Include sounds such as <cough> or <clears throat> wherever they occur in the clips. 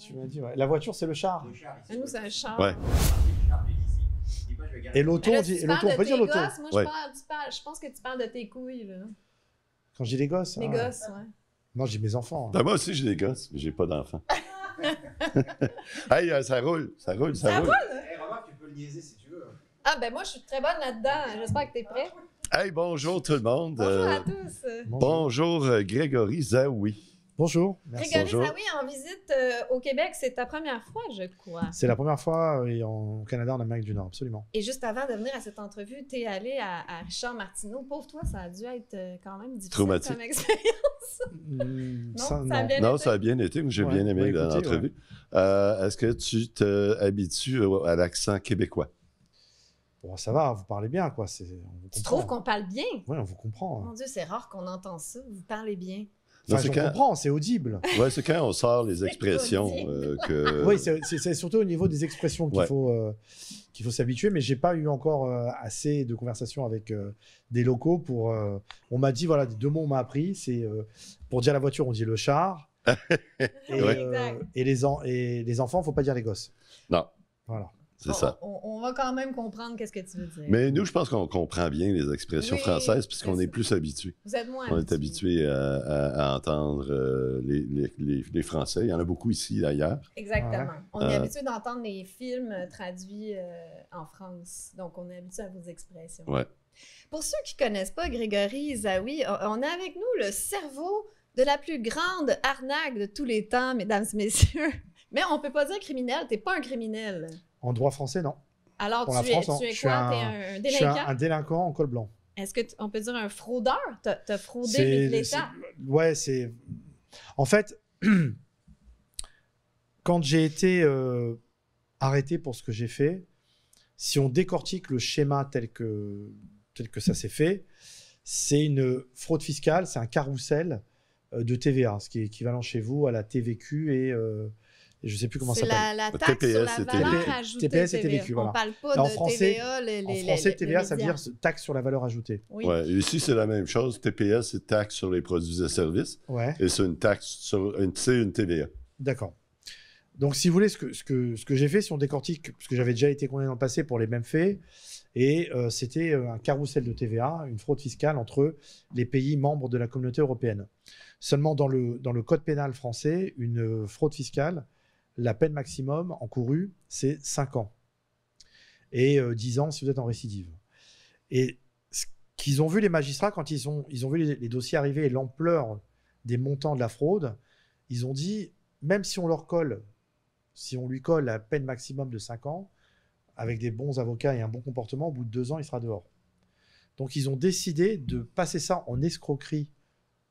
Tu m'as dit, ouais. La voiture, c'est le char. Le nous, c'est un char. Ouais. Et l'auto, on, peut dire l'auto. Moi, je, parle, je pense que tu parles de tes couilles. Là. Quand j'ai des gosses. Les hein. gosses, ouais. Non, j'ai mes enfants. Hein. Ah, moi aussi, j'ai des gosses, mais j'ai pas d'enfants. <laughs> hey, euh, ça roule, ça roule, ça, ça roule. Hey, eh, tu peux le niaiser si tu veux. Ah, ben moi, je suis très bonne là-dedans. J'espère que tu es prêt. Hey, bonjour tout le monde. Bonjour à euh, tous. Bonjour, euh, Grégory Zaoui. Bonjour. Merci. Grégory ah oui, en visite euh, au Québec, c'est ta première fois, je crois. C'est la première fois au Canada, en Amérique du Nord, absolument. Et juste avant de venir à cette entrevue, tu es allé à, Richard Martineau. Pauvre toi, ça a dû être euh, quand même difficile comme expérience. <laughs> Mm, non, ça, a bien Bien non été. ça a bien été. J'ai bien aimé bah, l'entrevue. Euh, est-ce que tu t'habitues à l'accent québécois? Bon, ça va, vous parlez bien, quoi. On vous tu trouves qu'on parle bien? Oui, on vous comprend. Hein. Mon Dieu, c'est rare qu'on entend ça. Vous parlez bien enfin, c'est audible. Oui, c'est quand on sort les expressions euh, que. <laughs> Oui, c'est surtout au niveau des expressions qu'il faut euh, qu'il faut s'habituer. Mais j'ai pas eu encore euh, assez de conversations avec des locaux pour. on m'a dit voilà, deux mots on m'a appris. C'est pour dire la voiture, on dit le char. <laughs> et, les enfants, et les enfants, faut pas dire les gosses. Non. Voilà. C'est ça. On, va quand même comprendre qu'est-ce que tu veux dire. Mais nous, je pense qu'on comprend bien les expressions françaises puisqu'on est, plus habitué. Vous êtes moins. On est habitué euh, à, entendre euh, les, les, les, Français. Il y en a beaucoup ici d'ailleurs. Exactement. Ah on est euh, habitué d'entendre les films traduits en France. Donc, on est habitué à vos expressions. Pour ceux qui ne connaissent pas Grégory Zawi, on a avec nous le cerveau de la plus grande arnaque de tous les temps, mesdames et messieurs. <laughs> Mais on ne peut pas dire criminel, tu n'es pas un criminel. En droit français, non. Alors, tu, es, quoi tu es, un, délinquant? un, délinquant en col blanc. Est-ce que peut dire un fraudeur? Tu as, fraudé l'État? Ouais, c'est. En fait, <clears throat> quand j'ai été euh, arrêté pour ce que j'ai fait, si on décortique le schéma tel que, tel que ça s'est fait, c'est une fraude fiscale, c'est un carrousel euh, de TVA, ce qui est équivalent chez vous à la TVQ et, euh, je sais plus comment ça s'appelle. La, taxe TPS sur la TPS Voilà. On parle pas de en français, TVA. Les, TVA, ça veut dire taxe sur la valeur ajoutée. Oui. Ici, c'est la même chose. TPS, c'est taxe sur les produits et services. Et c'est une taxe sur. C'est une TVA. D'accord. Donc, si vous voulez, ce que, ce que, ce que j'ai fait, si on décortique, parce que j'avais déjà été condamné dans le passé pour les mêmes faits, et euh, c'était euh, un carrousel de TVA, une fraude fiscale entre les pays membres de la communauté européenne. Seulement, dans le, dans le code pénal français, une euh, fraude fiscale la peine maximum encourue, c'est 5 ans. Et 10 euh, ans si vous êtes en récidive. Et ce qu'ils ont vu les magistrats, quand ils ont, ils ont vu les, dossiers arriver et l'ampleur des montants de la fraude, ils ont dit, même si on leur colle, si on lui colle la peine maximum de 5 ans, avec des bons avocats et un bon comportement, au bout de 2 ans, il sera dehors. Donc ils ont décidé de passer ça en escroquerie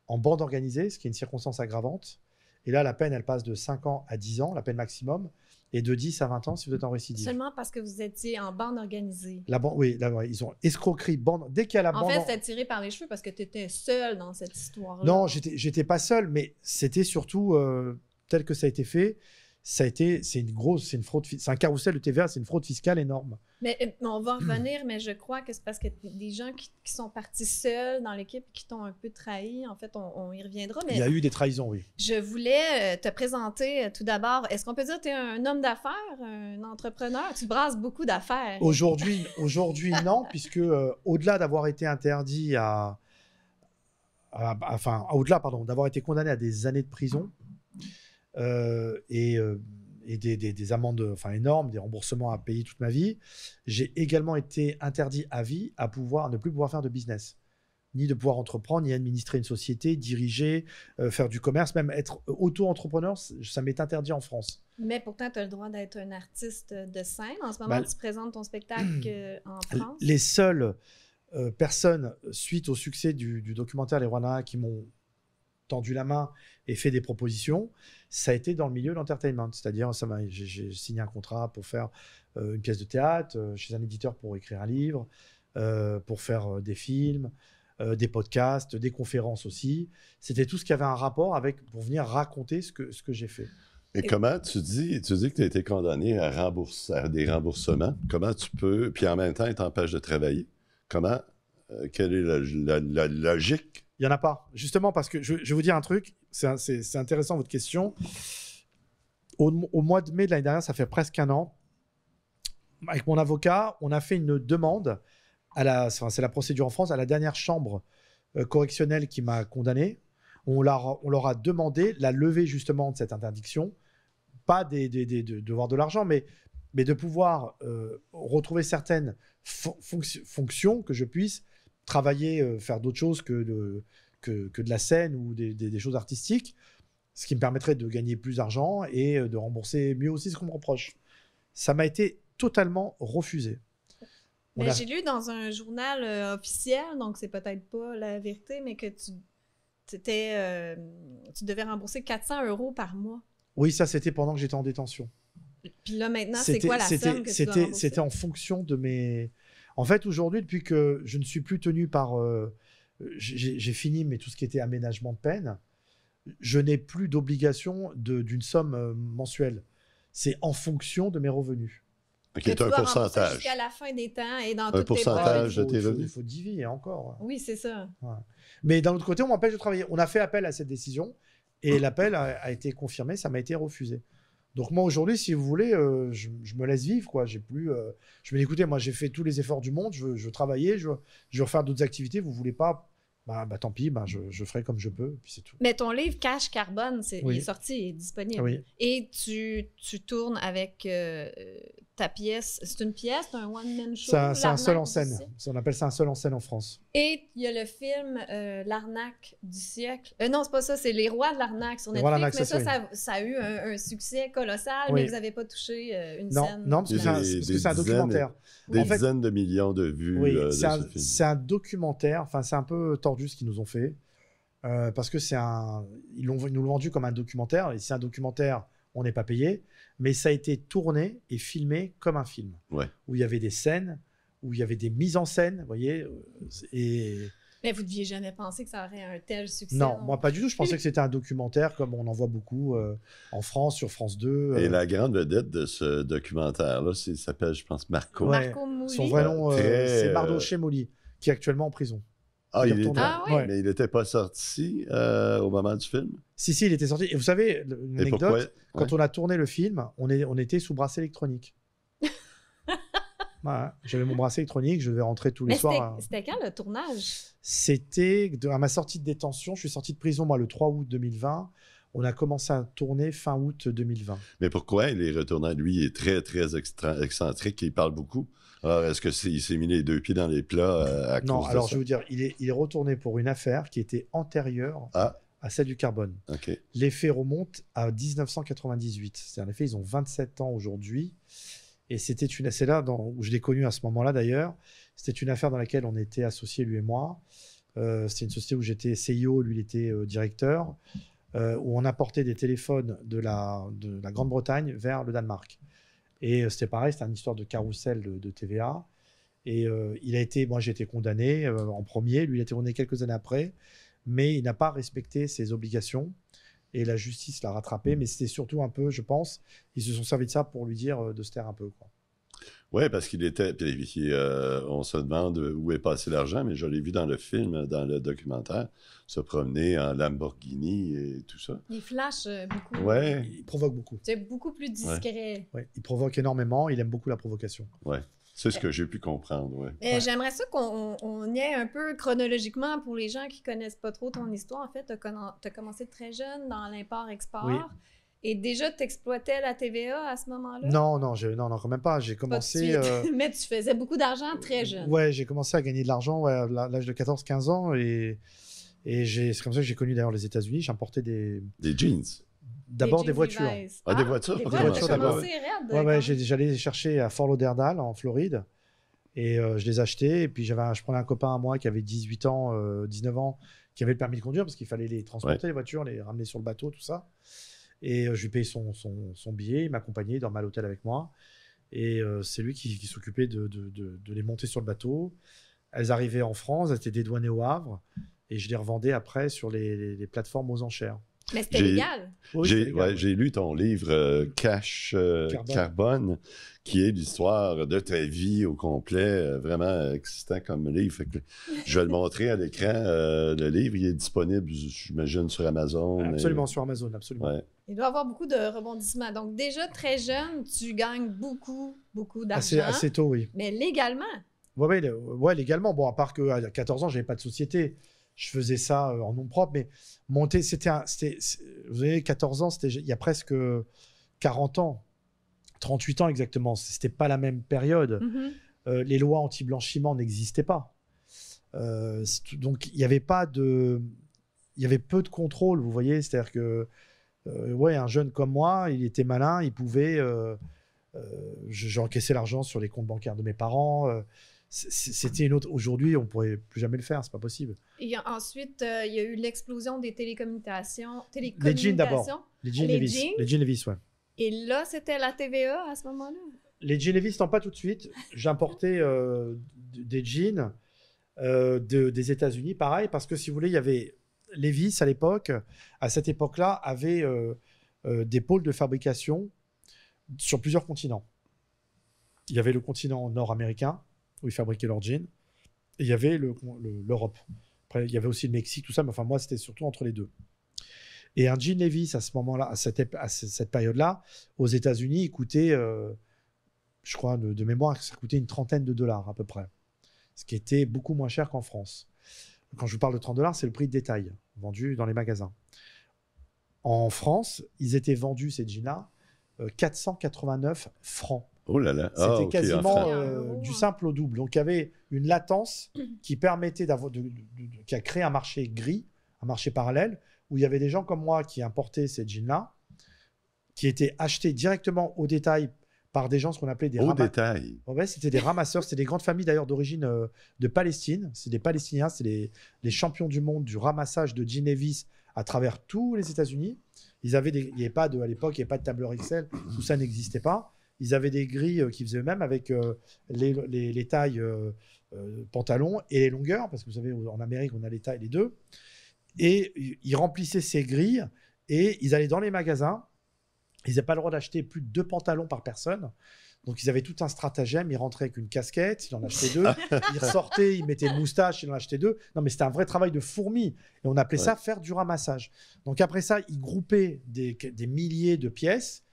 en bande organisée, ce qui est une circonstance aggravante, et là, la peine, elle passe de 5 ans à 10 ans, la peine maximum, et de 10 à 20 ans si vous êtes en récidive. Seulement parce que vous étiez en bande organisée. La oui, la, ils ont escroquerie, bande. Dès qu'il y a la bande. En fait, c'est tiré par les cheveux parce que tu étais seul dans cette histoire Non, j'étais pas seul, mais c'était surtout euh, tel que ça a été fait ça a été, c'est une grosse, c'est une fraude, c'est un carrousel de TVA, c'est une fraude fiscale énorme. Mais euh, on va hmm. revenir, mais je crois que c'est parce que des gens qui, sont partis seuls dans l'équipe qui t'ont un peu trahi, en fait, on, y reviendra. Il y a eu des trahisons, oui. Je voulais euh, te présenter euh, tout d'abord. Est-ce qu'on peut dire que tu es un homme d'affaires, un entrepreneur? Tu brasses beaucoup d'affaires. Aujourd'hui, <laughs> aujourd'hui non, puisque au-delà d'avoir été interdit à enfin, au-delà, pardon, d'avoir été condamné à des années de prison. Euh, et, euh, des, amendes enfin, énormes, des remboursements à payer toute ma vie. J'ai également été interdit à vie à pouvoir ne plus pouvoir faire de business ni de pouvoir entreprendre, ni administrer une société, diriger, euh, faire du commerce, même être auto-entrepreneur, ça m'est interdit en France. Mais pourtant, tu as le droit d'être un artiste de scène. En ce moment, bah, tu présentes ton spectacle <clears throat> en France. Les seules personnes, suite au succès du, documentaire Les Rois qui m'ont tendu la main et fait des propositions, ça a été dans le milieu de l'entertainment. C'est-à-dire, ça j'ai, signé un contrat pour faire euh, une pièce de théâtre, euh, chez un éditeur pour écrire un livre, euh, pour faire des films, des podcasts, des conférences aussi. C'était tout ce qui avait un rapport avec, pour venir raconter ce que, ce que j'ai fait. Et comment tu dis, tu dis que tu as été condamné à, des remboursements. Comment tu peux, puis en même temps, il t'empêche de travailler. Comment, quelle est la logique il n'y en a pas. Justement, parce que je, vais vous dire un truc, c'est intéressant votre question. Au, mois de mai de l'année dernière, ça fait presque un an, avec mon avocat, on a fait une demande, à la, c'est la procédure en France, à la dernière chambre euh, correctionnelle qui m'a condamné. On, on, leur a demandé la levée justement de cette interdiction, pas de voir de l'argent, mais, mais de pouvoir euh, retrouver certaines fonctions que je puisse travailler, euh, faire d'autres choses que de, que, que de, la scène ou des, des, choses artistiques, ce qui me permettrait de gagner plus d'argent et euh, de rembourser mieux aussi ce qu'on me reproche. Ça m'a été totalement refusé. J'ai lu dans un journal euh, officiel, donc c'est peut-être pas la vérité, mais que tu, tu devais rembourser 400 euros par mois. Oui, ça c'était pendant que j'étais en détention. Puis là maintenant, c'est quoi la somme que C'était en fonction de mes, en fait, aujourd'hui, depuis que je ne suis plus tenu par. Euh, j'ai fini mais tout ce qui était aménagement de peine, je n'ai plus d'obligation d'une somme euh, mensuelle. C'est en fonction de mes revenus. Qui est un pourcentage. Jusqu'à la fin des temps et dans toutes pourcentage de tes Il faut encore. Oui, c'est ça. Mais d'un autre côté, on m'empêche de travailler. On a fait appel à cette décision et ah. l'appel a été confirmé, ça m'a été refusé. Donc moi aujourd'hui, si vous voulez, euh, je, me laisse vivre quoi. J'ai plus, euh, je me dis écoutez, moi j'ai fait tous les efforts du monde, je veux, je travailler, je veux, refaire d'autres activités. Vous voulez pas bah, bah tant pis, ben je, ferai comme je peux, puis c'est tout. Mais ton livre Cash Carbone, c'est, il est sorti, il est disponible. Et tu, tu tournes avec euh, pièce, c'est une pièce, c'est un one-man show. C'est un, seul en scène. On appelle ça un seul en scène en France. Et il y a le film euh, L'arnaque du siècle. Euh, non, c'est pas ça, c'est Les Rois de l'arnaque sur Netflix. Mais ça, ça, a eu un, succès colossal, mais vous n'avez pas touché euh, une scène. Non, parce que c'est un, documentaire. des dizaines de millions de vues. Oui, euh, c'est un, documentaire. Enfin, c'est un peu tordu ce qu'ils nous ont fait. parce que c'est un. Ils, nous l'ont vendu comme un documentaire. Et c'est un documentaire, on n'est pas payé mais ça a été tourné et filmé comme un film. Où il y avait des scènes, où il y avait des mises en scène, vous voyez. Euh, et... Mais vous ne deviez jamais penser que ça aurait un tel succès. Non, moi pas du tout. Je pensais que c'était un documentaire comme on en voit beaucoup euh, en France, sur France 2. Et euh. la grande vedette de ce documentaire-là, il s'appelle, je pense, Marco. Marco Mouli. Son vrai nom, c'est Mardoché Mouli, qui est actuellement en prison. Ah, il, était, ah mais il n'était pas sorti euh, au moment du film? Si, si, il était sorti. Et vous savez, une anecdote, quand on a tourné le film, on, était sous brasse électronique. <laughs> J'avais mon brasse électronique, je devais rentrer tous les mais soirs. C'était quand le tournage? C'était à ma sortie de détention. Je suis sorti de prison, moi, le 3 août 2020. On a commencé à tourner fin août 2020. Mais pourquoi il est retourné? Lui, il est très, très excentrique, il parle beaucoup. Alors, est-ce que s'est mis les deux pieds dans les plats euh, à, Non, alors je vais vous dire, il est, retourné pour une affaire qui était antérieure ah. à celle du carbone. L'effet remonte à 1998. C'est un effet, ils ont 27 ans aujourd'hui. Et c'était une, c'est là où je l'ai connu à ce moment-là d'ailleurs. C'était une affaire dans laquelle on était associés, lui et moi. Euh, c'était une société où j'étais CIO, e lui il était euh, directeur, euh, où on apportait des téléphones de de la Grande-Bretagne vers le Danemark. Et euh, c'était pareil, c'était une histoire de carrousel de, TVA. Et euh, il a été, moi j'ai été condamné euh, en premier, lui il a été condamné quelques années après, mais il n'a pas respecté ses obligations et la justice l'a rattrapé. Mais c'était surtout un peu, je pense, ils se sont servis de ça pour lui dire de se taire un peu. Oui, parce qu'il était. Puis, euh, on se demande où est passé l'argent, mais je l'ai vu dans le film, dans le documentaire, se promener en Lamborghini et tout ça. Il flash euh, beaucoup. Oui, Il provoque beaucoup. C'est beaucoup plus discret. Oui, Il provoque énormément. Il aime beaucoup la provocation. Ouais. C'est ce que j'ai pu comprendre, ouais. J'aimerais ça qu'on y ait un peu chronologiquement pour les gens qui connaissent pas trop ton histoire. En fait, tu as, as, commencé très jeune dans l'import-export. Oui. Et déjà, tu exploitais la TVA à ce moment-là? Non, non, non, non, quand même pas. J'ai commencé. Euh, <laughs> Mais tu faisais beaucoup d'argent très jeune. Ouais, j'ai commencé à gagner de l'argent à l'âge de 14-15 ans. Et, et c'est comme ça que j'ai connu d'ailleurs les États-Unis. J'importais des. Des jeans. D'abord des, voitures. Ah, des ah, voitures. Des voitures, d'abord. Ouais, j'allais chercher à Fort Lauderdale, en Floride. Et euh, je les achetais. Et puis, j'avais, je prenais un copain à moi qui avait 18 ans, 19 euh, ans, qui avait le permis de conduire parce qu'il fallait les transporter, les voitures, les ramener sur le bateau, tout ça. Et euh, je lui payais son, billet, il m'accompagnait, dans mal hôtel avec moi. Et euh, c'est lui qui, s'occupait de, les monter sur le bateau. Elles arrivaient en France, elles étaient dédouanées au Havre, et je les revendais après sur les plateformes aux enchères. Mais c'était légal. j'ai lu ton livre euh, Cash euh, Carbone. qui est l'histoire de ta vie au complet, euh, vraiment excitant comme livre. je vais le montrer à l'écran. le livre, il est disponible, j'imagine, sur Amazon. Absolument, sur Amazon, absolument. Il doit avoir beaucoup de rebondissements. Donc, déjà très jeune, tu gagnes beaucoup, beaucoup d'argent. Assez, tôt, oui. Mais légalement. Oui, ouais, légalement. Bon, à part qu'à 14 ans, je n'avais pas de société je faisais ça euh, en nom propre, mais monter, c'était, vous avez 14 ans, c'était il y a presque 40 ans, 38 ans exactement, c'était pas la même période. Mm-hmm. Euh, les lois anti-blanchiment n'existaient pas. Euh, donc il n'y avait pas de, il y avait peu de contrôle, vous voyez, c'est-à-dire que ouais, un jeune comme moi, il était malin, il pouvait, j'encaissais l'argent sur les comptes bancaires de mes parents. C'était une autre. Aujourd'hui, on pourrait plus jamais le faire, c'est pas possible. Et ensuite, euh, il y a eu l'explosion des télécommunications. les jeans d'abord. Les jeans Levis. Les jeans Levis, Et là, c'était la TVE à ce moment-là. Les jeans Levis, non pas tout de suite. J'importais euh, des jeans euh, des États-Unis, pareil, parce que si vous voulez, il y avait Levis à l'époque, à cette époque-là, avait des pôles de fabrication sur plusieurs continents. Il y avait le continent nord-américain, où ils fabriquaient leur jean. Et il y avait l'Europe. Le, Après, il y avait aussi le Mexique, tout ça, mais enfin, moi, c'était surtout entre les deux. Et un jean Levi's à ce moment-là, à cette, période-là, aux États-Unis, il coûtait, euh, je crois, de, de, mémoire, ça coûtait une trentaine de dollars à peu près. Ce qui était beaucoup moins cher qu'en France. Quand je vous parle de 30 dollars, c'est le prix de détail vendu dans les magasins. En France, ils étaient vendus, ces jeans-là, 489 euh, francs. Oh ah, c'était quasiment euh, du simple au double. Donc il y avait une latence <coughs> qui permettait d'avoir, qui a créé un marché gris, un marché parallèle, où il y avait des gens comme moi qui importaient ces jeans-là, qui étaient achetés directement au détail par des gens, ce qu'on appelait des Au détail. c'était des ramasseurs, c'était des grandes familles d'ailleurs d'origine euh, de Palestine. C'est des Palestiniens, c'est les, champions du monde du ramassage de jeans à travers tous les États-Unis. Ils avaient il n'y avait pas de, à l'époque, il n'y avait pas de tableur Excel, tout ça n'existait pas ils avaient des grilles euh, qu'ils faisaient eux-mêmes avec euh, les, tailles euh, pantalon et les longueurs, parce que vous savez, en Amérique, on a les tailles, les deux. Et ils remplissaient ces grilles et ils allaient dans les magasins. Ils n'avaient pas le droit d'acheter plus de deux pantalons par personne. Donc ils avaient tout un stratagème, ils rentraient avec une casquette, ils en achetaient deux, <laughs> ils sortaient, ils mettaient une moustache, ils en achetaient deux. Non mais c'était un vrai travail de fourmi, et on appelait ça faire du ramassage. Donc après ça, ils groupaient des milliers de pièces,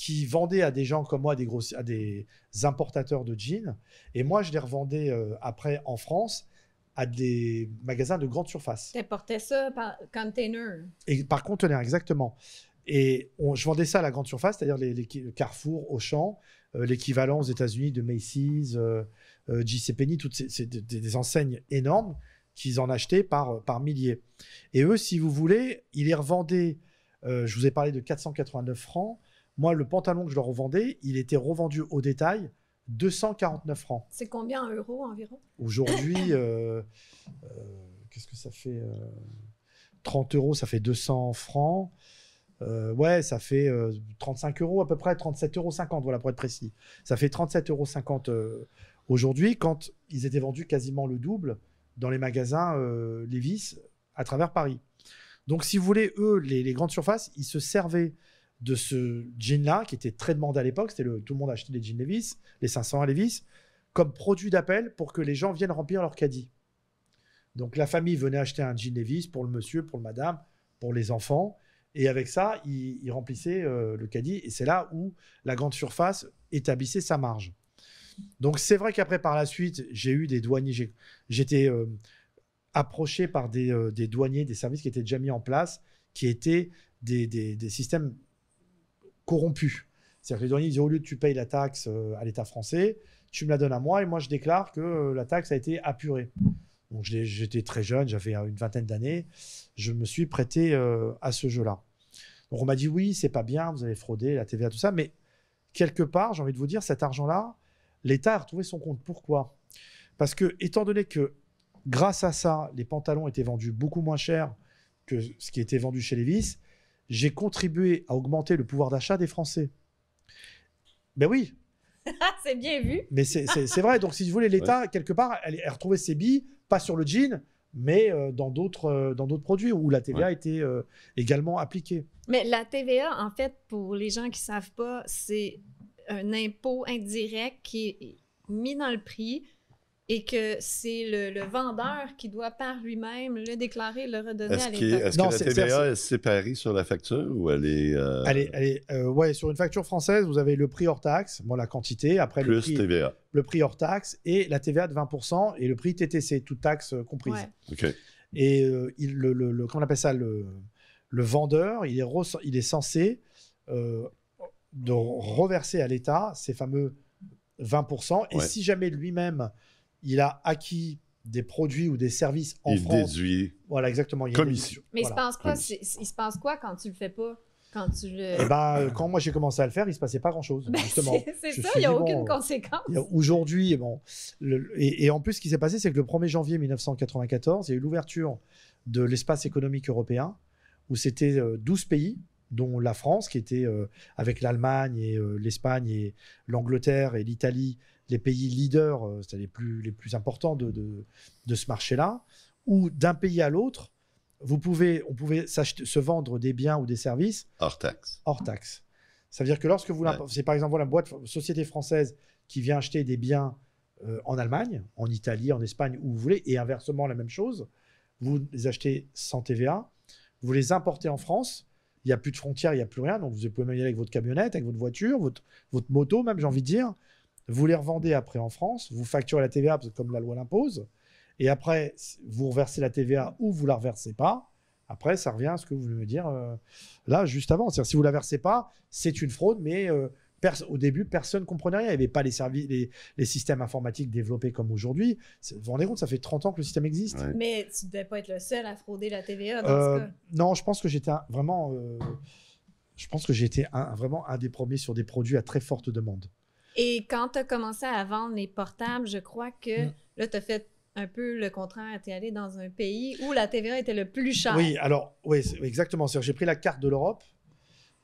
qui vendait à des gens comme moi, à des, gros à des importateurs de jeans. Et moi, je les revendais euh, après en France à des magasins de grande surface. Tu portais ça par container. Et par container, exactement. Et je vendais ça à la grande surface, c'est-à-dire les, Carrefour, Auchan, euh, l'équivalent aux États-Unis de Macy's, euh, euh toutes ces, des, enseignes énormes qu'ils en achetaient par, par milliers. Et eux, si vous voulez, ils les revendaient, je vous ai parlé de 489 francs, moi, le pantalon que je leur revendais, il était revendu au détail 249 francs. C'est combien en euros environ Aujourd'hui, euh, euh, qu'est-ce que ça fait 30 euh, euros, ça fait 200 francs. ouais, ça fait 35 euros à peu près, 37,50 euros, voilà pour être précis. Ça fait 37,50 euros aujourd'hui, quand ils étaient vendus quasiment le double dans les magasins Lévis à travers Paris. Donc, si vous voulez, eux, les grandes surfaces, ils se servaient de ce jean-là, qui était très demandé à l'époque. C'était tout le monde achetait des jeans Levis, les 500 à Levis, comme produit d'appel pour que les gens viennent remplir leur caddie. Donc la famille venait acheter un jean Levis pour le monsieur, pour le madame, pour les enfants. Et avec ça, ils remplissaient euh, le caddie. Et c'est là où la grande surface établissait sa marge. Donc c'est vrai qu'après, par la suite, j'ai eu des douaniers. J'étais euh, approché par euh, des, douaniers, des services qui étaient déjà mis en place, qui étaient des, des, des, systèmes c'est-à-dire que les douaniers disent au lieu de tu payes la taxe euh, à l'État français, tu me la donnes à moi et moi je déclare que euh, la taxe a été apurée. Donc j'étais très jeune, j'avais euh, une vingtaine d'années, je me suis prêté à ce jeu-là. Donc on m'a dit oui, c'est pas bien, vous avez fraudé la TVA, tout ça, mais quelque part, j'ai envie de vous dire, cet argent-là, l'État a retrouvé son compte. Pourquoi Parce que, étant donné que grâce à ça, les pantalons étaient vendus beaucoup moins cher que ce qui était vendu chez Levis, j'ai contribué à augmenter le pouvoir d'achat des Français. Ben oui. <laughs> Ah, c'est bien vu. Mais c'est vrai. Donc, si vous voulez, l'État, quelque part, elle, elle retrouvait ses billes, pas sur le jean, mais euh, dans d'autres euh, dans d'autres produits où la TVA était euh, également appliquée. Mais la TVA, en fait, pour les gens qui savent pas, c'est un impôt indirect qui est mis dans le prix et que c'est le, vendeur qui doit par lui-même le déclarer, le redonner à l'État. Est-ce que la TVA est séparée sur la facture ou elle est... Euh, euh, ouais, sur une facture française, vous avez le prix hors taxe, bon, la quantité, après le prix, le prix hors taxe et la TVA de 20% et le prix TTC, toute taxe euh, comprise. Et le, le, on appelle ça, le, le vendeur, il est, il est censé de reverser à l'État ces fameux 20%. Et si jamais lui-même il a acquis des produits ou des services en il France. Déduit. Voilà, exactement. commission. Mais il, se passe quoi, quand tu le fais pas? Quand tu le... Eh ben, euh, moi j'ai commencé à le faire, il se passait pas grand-chose. Ben, justement, c'est ça, il n'y a aucune conséquence. Aujourd'hui, bon, et, en plus, ce qui s'est passé, c'est que le 1er janvier 1994, il y a eu l'ouverture de l'espace économique européen, où c'était 12 euh, pays, dont la France, qui était euh, avec l'Allemagne et l'Espagne et l'Angleterre et l'Italie, les pays leaders, euh, c'est-à-dire les plus, les plus importants de, de, ce marché-là, où d'un pays à l'autre, vous pouvez, on pouvait se vendre des biens ou des services hors taxe. Hors taxe. Ça veut dire que lorsque vous, c'est par exemple la boîte, société française qui vient acheter des biens euh, en Allemagne, en Italie, en Espagne, où vous voulez, et inversement la même chose, vous les achetez sans TVA, vous les importez en France, il n'y a plus de frontières, il n'y a plus rien, donc vous pouvez même avec votre camionnette, avec votre voiture, votre, votre moto même, j'ai envie de dire, vous les revendez après en France, vous facturez la TVA comme la loi l'impose, et après, vous reversez la TVA ou vous la reversez pas. Après, ça revient à ce que vous voulez me dire euh, là, juste avant. cest si vous la versez pas, c'est une fraude, mais euh, au début, personne ne comprenait rien. Il n'y avait pas les, systèmes informatiques développés comme aujourd'hui. Vous vous rendez compte, ça fait 30 ans que le système existe. Mais tu ne devais pas être le seul à frauder la TVA dans euh, cas. Non, je pense que j'étais vraiment. je pense que j'étais vraiment un des premiers sur des produits à très forte demande. Et quand tu as commencé à vendre les portables, je crois que mm. là, tu as fait un peu le contraire. Tu es allé dans un pays où la TVA était le plus chère. Oui, alors, oui, exactement. J'ai pris la carte de l'Europe.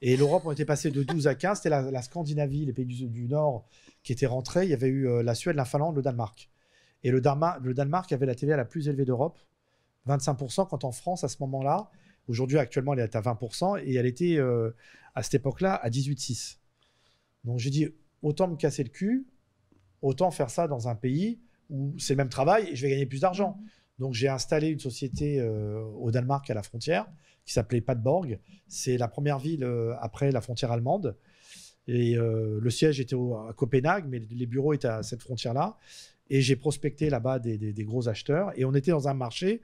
Et l'Europe, on était passé de 12 à 15. C'était la, Scandinavie, les pays du, Nord qui étaient rentrés. Il y avait eu euh, la Suède, la Finlande, le Danemark. Et le, le Danemark avait la TVA la plus élevée d'Europe, 25%, quand en France, à ce moment-là, aujourd'hui, actuellement, elle est à 20%, et elle était, euh, à cette époque-là, à 18,6%. Donc j'ai dit, autant me casser le cul, autant faire ça dans un pays où c'est le même travail et je vais gagner plus d'argent. Mhm. Donc j'ai installé une société euh, au Danemark à la frontière qui s'appelait Padborg. C'est la première ville euh, après la frontière allemande. Et euh, le siège était à Copenhague, mais les bureaux étaient à cette frontière-là. Et j'ai prospecté là-bas des, des, gros acheteurs. Et on était dans un marché.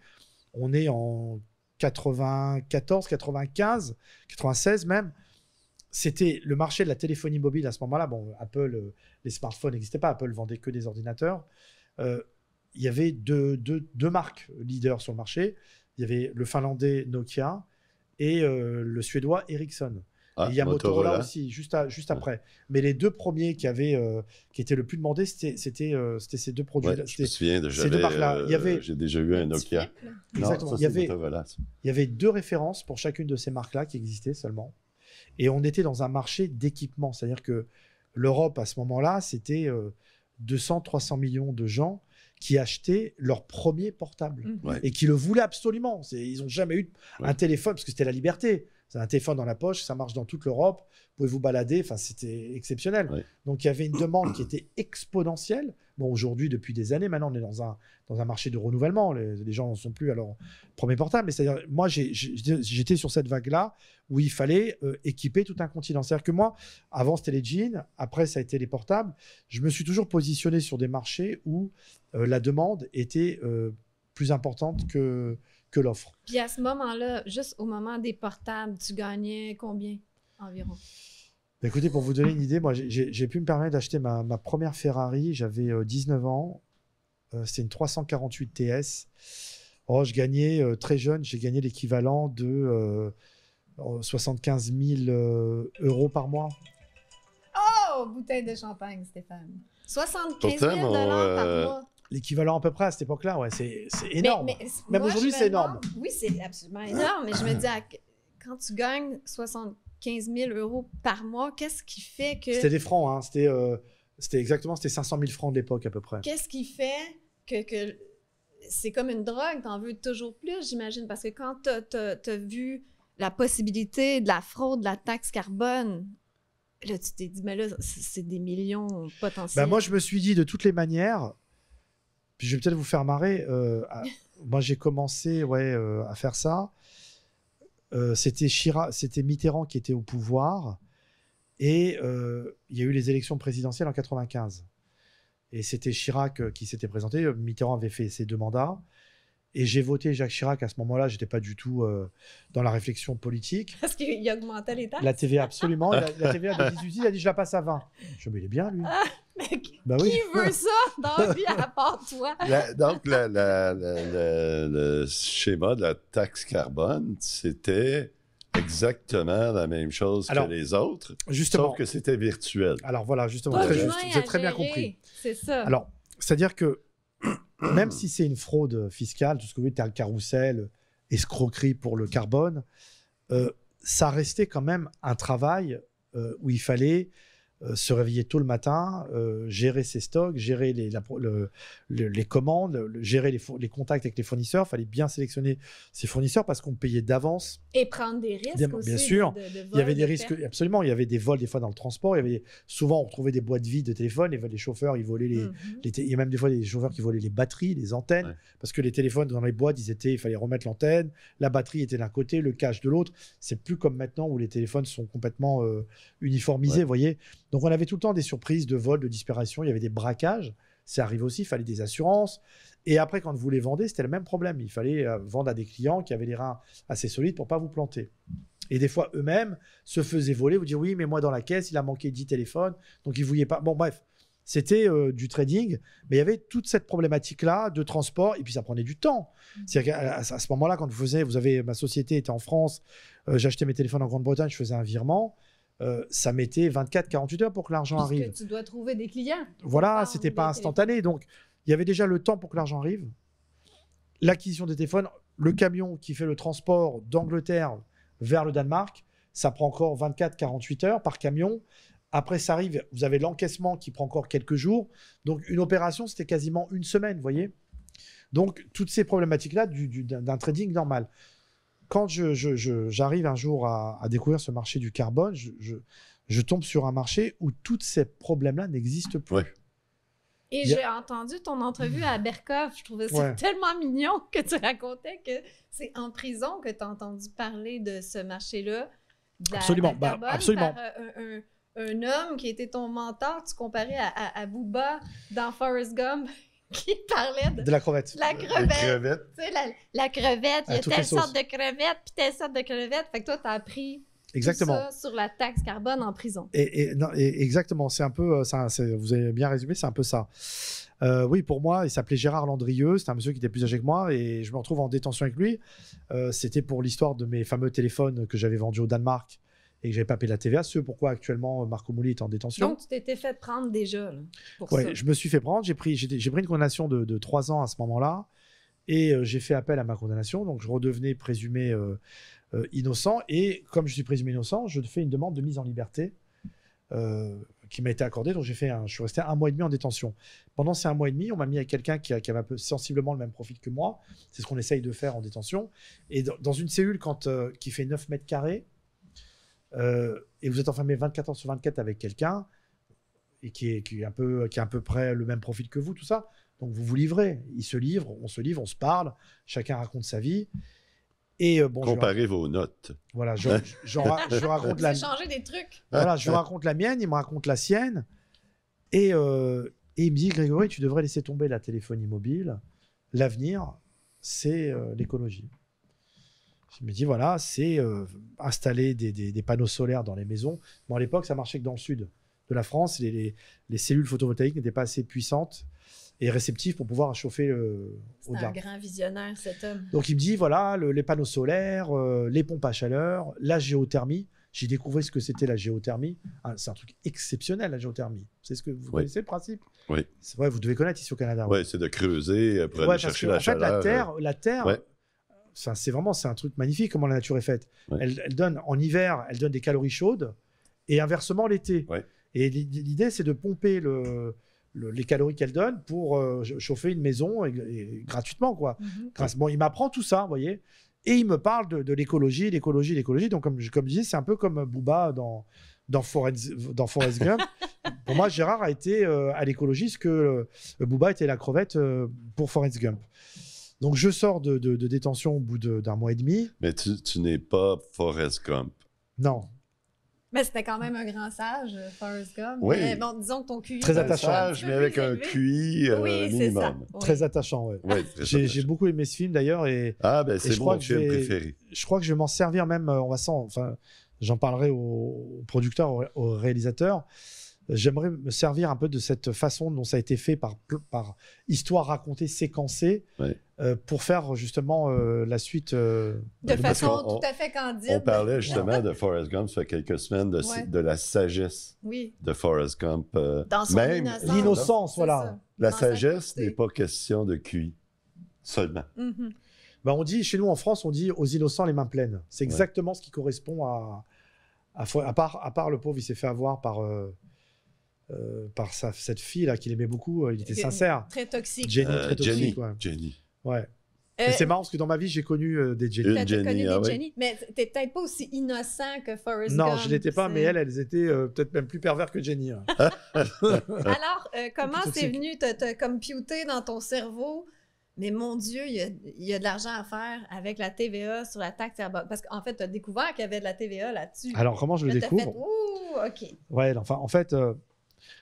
On est en 94, 95, 96 même c'était le marché de la téléphonie mobile à ce moment-là. Bon, Apple, euh, les smartphones n'existaient pas. Apple vendait que des ordinateurs. Euh, il y avait deux, marques leaders sur le marché. Il y avait le finlandais Nokia et euh, le suédois Ericsson. Ah, il y a Motorola, aussi, juste, juste après. Mais les deux premiers qui, avaient, qui étaient le plus demandés, c'était ces deux produits. là je me souviens de J'ai déjà eu un Nokia. il, y avait, deux références pour chacune de ces marques-là qui existaient seulement. Et on était dans un marché d'équipement. C'est-à-dire que l'Europe, à ce moment-là, c'était 200, euh, 300 millions de gens qui achetaient leur premier portable mmh. et qui le voulaient absolument. Ils n'ont jamais eu un téléphone parce que c'était la liberté. C'est un téléphone dans la poche, ça marche dans toute l'Europe, vous pouvez vous balader, enfin, c'était exceptionnel. Donc il y avait une demande qui était exponentielle. Bon, aujourd'hui, depuis des années, maintenant on est dans un, dans un marché de renouvellement, les, gens ne sont plus à leur premier portable. c'est-à-dire, moi j'étais sur cette vague-là où il fallait euh, équiper tout un continent. C'est-à-dire que moi, avant c'était les jeans, après ça a été les portables, je me suis toujours positionné sur des marchés où euh, la demande était euh, plus importante que, l'offre. Puis à ce moment-là, juste au moment des portables, tu gagnais combien environ? Ben, écoutez, pour vous donner une idée, moi, j'ai pu me permettre d'acheter ma, ma, première Ferrari. J'avais 19 euh, ans. c'est euh, C'était une 348 TS. Oh, je gagnais euh, très jeune, j'ai gagné l'équivalent de 75 000 euros par mois. Oh, bouteille de champagne, Stéphane. 75 000 par mois l'équivalent à peu près à cette époque-là. Ouais, c'est énorme. Même aujourd'hui, c'est énorme. Oui, c'est absolument énorme. mais je me dis, ah, quand tu gagnes 75 000 euros par mois, qu'est-ce qui fait que. C'était des francs, hein. C'était euh, exactement c'était 500 000 francs de l'époque à peu près. Qu'est-ce qui fait que. C'est comme une drogue, t'en veux toujours plus, j'imagine, parce que quand t'as as, vu la possibilité de la fraude, de la taxe carbone, là, tu t'es dit, mais là, c'est des millions potentiels. Ben, moi, je me suis dit, de toutes les manières, je vais peut-être vous faire marrer. Euh, <laughs> moi, j'ai commencé ouais, euh, à faire ça. Euh, c'était c'était Mitterrand qui était au pouvoir. Et euh, il y a eu les élections présidentielles en 95. Et c'était Chirac qui s'était présenté. Mitterrand avait fait ses deux mandats. Et j'ai voté Jacques Chirac à ce moment-là. je J'étais pas du tout dans la réflexion politique. Parce qu'il augmentait les l'État La TVA, absolument. la, la, TVA de 18, il a dit je la passe à 20. Je me il est bien, lui. Ah. Ben oui. Qui veut <laughs> ça dans la vie à part toi? donc, le schéma de la taxe carbone, c'était exactement la même chose que les autres, sauf que c'était virtuel. Alors voilà, justement, très vous avez très bien compris. C'est ça. Alors, c'est-à-dire que <clears throat> même si c'est une fraude fiscale, tout ce que vous dites, le carrousel, escroquerie pour le carbone, euh, ça restait quand même un travail euh, où il fallait euh, se réveiller tôt le matin, euh, gérer ses stocks, gérer les, les commandes, gérer les, les, contacts avec les fournisseurs. Il fallait bien sélectionner ses fournisseurs parce qu'on payait d'avance. Et prendre des risques aussi. Bien sûr. il y avait des risques, absolument. Il y avait des vols des fois dans le transport. Il y avait, souvent, on retrouvait des boîtes vides de téléphone. Et les chauffeurs, ils volaient les, mhm. les Il y a même des fois des chauffeurs qui volaient les batteries, les antennes. Parce que les téléphones dans les boîtes, ils étaient, il fallait remettre l'antenne. La batterie était d'un côté, le cache de l'autre. C'est plus comme maintenant où les téléphones sont complètement euh, uniformisés. Vous voyez, donc on avait tout le temps des surprises de vols, de disparitions, il y avait des braquages. Ça arrive aussi, il fallait des assurances. Et après, quand vous les vendez, c'était le même problème. Il fallait euh, vendre à des clients qui avaient les reins assez solides pour pas vous planter. Et des fois, eux-mêmes se faisaient voler, vous dire oui, mais moi dans la caisse, il a manqué 10 téléphones, donc ils ne voulaient pas. Bon, bref, c'était euh, du trading, mais il y avait toute cette problématique-là de transport, et puis ça prenait du temps. Mmh. C'est-à-dire qu'à ce moment-là, quand vous faisiez, vous avez, ma société était en France, euh, j'achetais mes téléphones en Grande-Bretagne, je faisais un virement, euh, ça mettait 24-48 heures pour que l'argent arrive. tu dois trouver des clients. Voilà, c'était pas instantané. Donc, il y avait déjà le temps pour que l'argent arrive. L'acquisition des téléphones, le camion qui fait le transport d'Angleterre vers le Danemark, ça prend encore 24-48 heures par camion. Après, ça arrive, vous avez l'encaissement qui prend encore quelques jours. Donc, une opération, c'était quasiment une semaine, vous voyez Donc, toutes ces problématiques-là d'un trading normal quand j'arrive je, un jour à, découvrir ce marché du carbone, je, tombe sur un marché où tous ces problèmes-là n'existent plus. Et j'ai entendu ton entrevue à Berkov. Je trouvais ça tellement mignon que tu racontais que c'est en prison que tu as entendu parler de ce marché-là. Bah, absolument. Par euh, un, un, homme qui était ton mentor, tu comparais à, à, Booba dans Forest Gump qui parlait de, la crevette. La crevette. Tu sais, la, crevette, il y a telle sorte de crevette, puis telle sorte de crevette. Fait que toi, as appris exactement. ça sur la taxe carbone en prison. Et, et, non, exactement, c'est un peu, euh, ça, vous avez bien résumé, c'est un peu ça. Euh, oui, pour moi, il s'appelait Gérard Landrieux, c'était un monsieur qui était plus âgé que moi, et je me retrouve en détention avec lui. Euh, c'était pour l'histoire de mes fameux téléphones que j'avais vendus au Danemark et que n'avais pas payé la TVA, ce pourquoi actuellement euh, Marco Mouli est en détention. Donc tu t'étais fait prendre déjà. Oui, je me suis fait prendre. J'ai pris, j'ai pris une condamnation de, trois 3 ans à ce moment-là et euh, j'ai fait appel à ma condamnation. Donc je redevenais présumé euh, innocent et comme je suis présumé innocent, je fais une demande de mise en liberté. qui m'a été accordée. donc j'ai fait je suis resté un mois et demi en détention. Pendant ces un mois et demi, on m'a mis avec quelqu'un qui, qui, avait sensiblement le même profil que moi, c'est ce qu'on essaye de faire en détention, et dans, une cellule quand, qui fait 9 mètres carrés, euh, et vous êtes enfermé 24 heures sur 24 avec quelqu'un et qui est, un peu, qui a à peu près le même profil que vous, tout ça. Donc vous vous livrez, il se livre, on se livre, on se parle, chacun raconte sa vie. Et euh, bon, Comparez vos notes. Voilà, je, <laughs> raconte la. trucs. je raconte la mienne, il me raconte la sienne, et, euh, il me dit Grégory, tu devrais laisser tomber la téléphonie mobile. L'avenir, c'est l'écologie. Il me dit, voilà, c'est euh, installer des, des, panneaux solaires dans les maisons. Bon, à l'époque, ça marchait que dans le sud de la France. Les, les, les cellules photovoltaïques n'étaient pas assez puissantes et réceptives pour pouvoir chauffer euh, au delà C'est un grand visionnaire, cet homme. Donc, il me dit, voilà, les panneaux solaires, euh, les pompes à chaleur, la géothermie. J'ai découvert ce que c'était la géothermie. Ah, c'est un truc exceptionnel, la géothermie. C'est ce que vous connaissez le principe Oui. C'est vrai, vous devez connaître ici au Canada. Oui, ouais, c'est de creuser pour chercher la chaleur. En fait, la Terre, la terre c'est vraiment c'est un truc magnifique comment la nature est faite. Elle, donne en hiver, elle donne des calories chaudes et inversement l'été. Et l'idée c'est de pomper les calories qu'elle donne pour euh, chauffer une maison gratuitement quoi. Mm-hmm. il m'apprend tout ça, vous voyez. Et il me parle de, de l'écologie, l'écologie, l'écologie. Donc comme je, comme c'est un peu comme Booba dans Forrest dans Gump. <laughs> pour moi, Gérard a été euh, à l'écologie que euh, Booba était la crevette pour Forrest Gump. Donc je sors de, de, détention au bout d'un mois et demi. Mais tu, n'es pas Forrest Gump. Non. Mais c'était quand même un grand sage, Forrest Gump. Oui. Mais bon, disons que ton QI. Très attachant. Sage, mais avec un QI minimum. Euh, oui, minimum. Ça. Très attachant, ouais. oui. J'ai beaucoup aimé ce film d'ailleurs. Et, ah, ben c'est mon film préféré. Je crois que je vais m'en servir même, euh, on va sans. Enfin, j'en parlerai au producteur, au réalisateur j'aimerais me servir un peu de cette façon dont ça a été fait par, par histoire racontée, séquencée, euh, pour faire justement euh, la suite. Euh, de façon tout à fait candide. On parlait justement <laughs> de Forrest Gump il y a quelques semaines, de, la sagesse oui. de Forrest Gump. Dans même L'innocence, voilà. La sagesse n'est pas question de QI seulement. Mm-hmm. Ben, on dit, chez nous en France, on dit aux innocents les mains pleines. C'est exactement ce qui correspond à. à, à, part, à part le pauvre, il s'est fait avoir par euh, par cette fille là qu'il aimait beaucoup. Euh, il était sincère. Très toxique. Jenny, euh, très toxique. Jenny. Ouais. c'est marrant parce que dans ma vie, j'ai connu des Jenny. déjà connu ah des Jenny, mais t'es peut-être pas aussi innocent que Forrest Non, je l'étais pas, mais elles, elles étaient peut-être même plus pervers que Jenny. Hein. <laughs> Alors, comment c'est venu te, computer dans ton cerveau mais mon Dieu, il y, a, y a de l'argent à faire avec la TVA sur la taxe Parce qu'en fait, tu as découvert qu'il y avait de la TVA là-dessus. Alors, comment je le découvre OK. Ouais, enfin, en fait,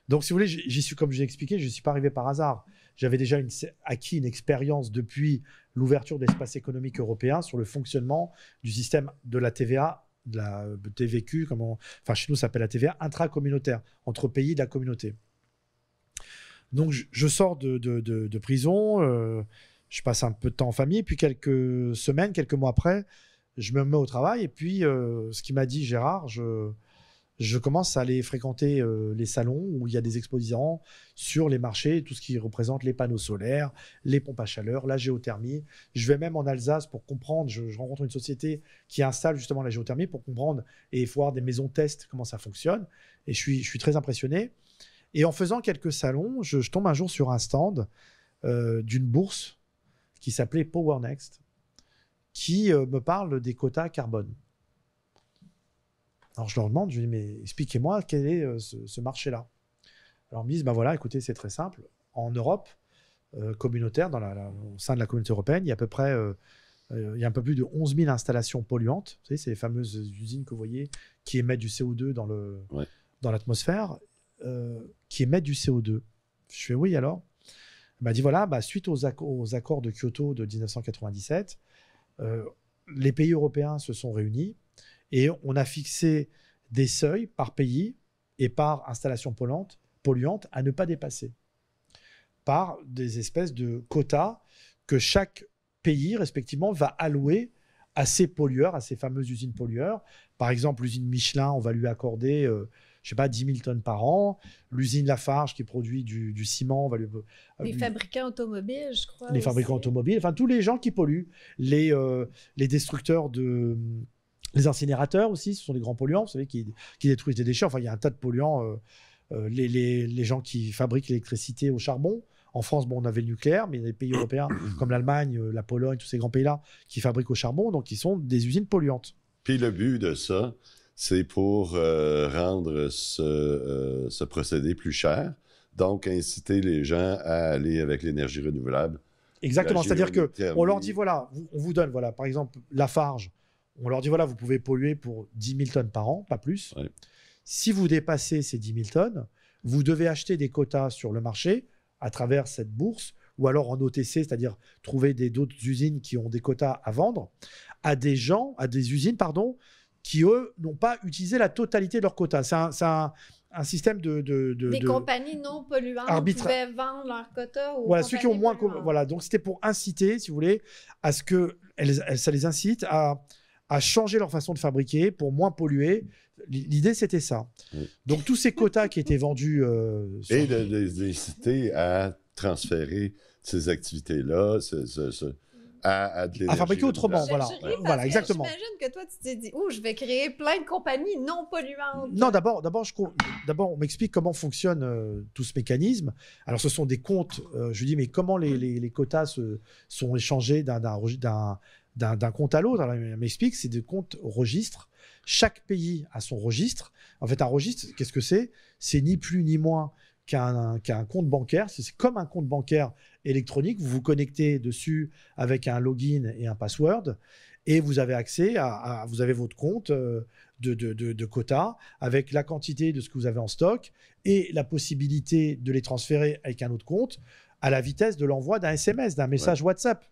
donc, si vous voulez, j'y suis, comme je l'ai expliqué, je ne suis pas arrivé par hasard. J'avais déjà acquis une expérience depuis l'ouverture de l'espace économique européen sur le fonctionnement du système de la TVA, de la euh, TVQ, comment, enfin chez nous ça s'appelle la TVA intracommunautaire, entre pays de la communauté. Donc je, sors de, prison, euh, je passe un peu de temps en famille, puis quelques semaines, quelques mois après, je me mets au travail, et puis euh, ce qui m'a dit Gérard, je, je commence à aller fréquenter euh, les salons où il y a des exposants sur les marchés, tout ce qui représente les panneaux solaires, les pompes à chaleur, la géothermie. Je vais même en Alsace pour comprendre, je, rencontre une société qui installe justement la géothermie pour comprendre et voir des maisons test comment ça fonctionne. Et je suis, très impressionné. Et en faisant quelques salons, je, tombe un jour sur un stand euh, d'une bourse qui s'appelait Power Next, qui euh, me parle des quotas carbone. Alors je leur demande, je lui dis, mais expliquez-moi quel est euh, ce, marché-là. Alors ils me disent, ben voilà, écoutez, c'est très simple. En Europe euh, communautaire, dans la, au sein de la communauté européenne, il y a à peu près, euh, il y a un peu plus de 11 000 installations polluantes. Vous savez, c'est fameuses usines que vous voyez qui émettent du CO2 dans, le, dans l'atmosphère, qui émettent du CO2. Je fais, oui, alors Il m'a dit, voilà, bah, suite aux, accords de Kyoto de 1997, les pays européens se sont réunis et on a fixé des seuils par pays et par installation polluante, polluante à ne pas dépasser par des espèces de quotas que chaque pays, respectivement, va allouer à ces pollueurs, à ces fameuses usines pollueurs. Par exemple, l'usine Michelin, on va lui accorder, je euh, je sais pas, 10 000 tonnes par an. L'usine Lafarge, qui produit du, ciment, on va lui... Euh, les fabricants automobiles, je crois. Les fabricants automobiles, enfin, tous les gens qui polluent. Les, euh, les destructeurs de... Les incinérateurs aussi, ce sont des grands polluants, vous savez, qui, détruisent des déchets. Enfin, il y a un tas de polluants. Euh, euh, les, gens qui fabriquent l'électricité au charbon. En France, bon, on avait le nucléaire, mais il y a des pays européens <coughs> comme l'Allemagne, euh, la Pologne, tous ces grands pays-là qui fabriquent au charbon, donc qui sont des usines polluantes. Puis le but de ça, c'est pour rendre ce, procédé plus cher, donc inciter les gens à aller avec l'énergie renouvelable. Exactement, c'est-à-dire qu'on leur dit voilà, on vous donne voilà, par exemple la farge, on leur dit voilà, vous pouvez polluer pour 10 000 tonnes par an, pas plus. Si vous dépassez ces 10 000 tonnes, vous devez acheter des quotas sur le marché à travers cette bourse ou alors en OTC, c'est-à-dire trouver d'autres usines qui ont des quotas à vendre à des gens, à des usines, pardon, qui eux n'ont pas utilisé la totalité de leurs quotas. C'est un, système de, des compagnies non polluantes pouvaient vendre leurs quotas. voilà, ceux qui ont moins, voilà. Donc c'était pour inciter, si vous voulez, à ce que ça les incite à à changer leur façon de fabriquer pour moins polluer. L'idée, c'était ça. Donc, tous ces quotas qui étaient vendus. Euh, Et de, les inciter à transférer ces activités-là, à, à, à, fabriquer autrement, voilà. voilà, exactement. J'imagine que toi, tu t'es dit, Ouh, je vais créer plein de compagnies non polluantes. Non, d'abord, d'abord, je, d'abord on m'explique comment fonctionne euh, tout ce mécanisme. Alors, ce sont des comptes. Je euh, je dis, mais comment les, quotas se, sont échangés d'un, d'un compte à l'autre. elle m'explique, c'est des comptes registres. Chaque pays a son registre. En fait, un registre, qu'est-ce que c'est C'est ni plus ni moins qu'un compte bancaire. C'est comme un compte bancaire électronique. Vous vous connectez dessus avec un login et un password et vous avez accès à, vous avez votre compte euh, de, de, de, avec la quantité de ce que vous avez en stock et la possibilité de les transférer avec un autre compte à la vitesse de l'envoi d'un SMS, d'un message WhatsApp.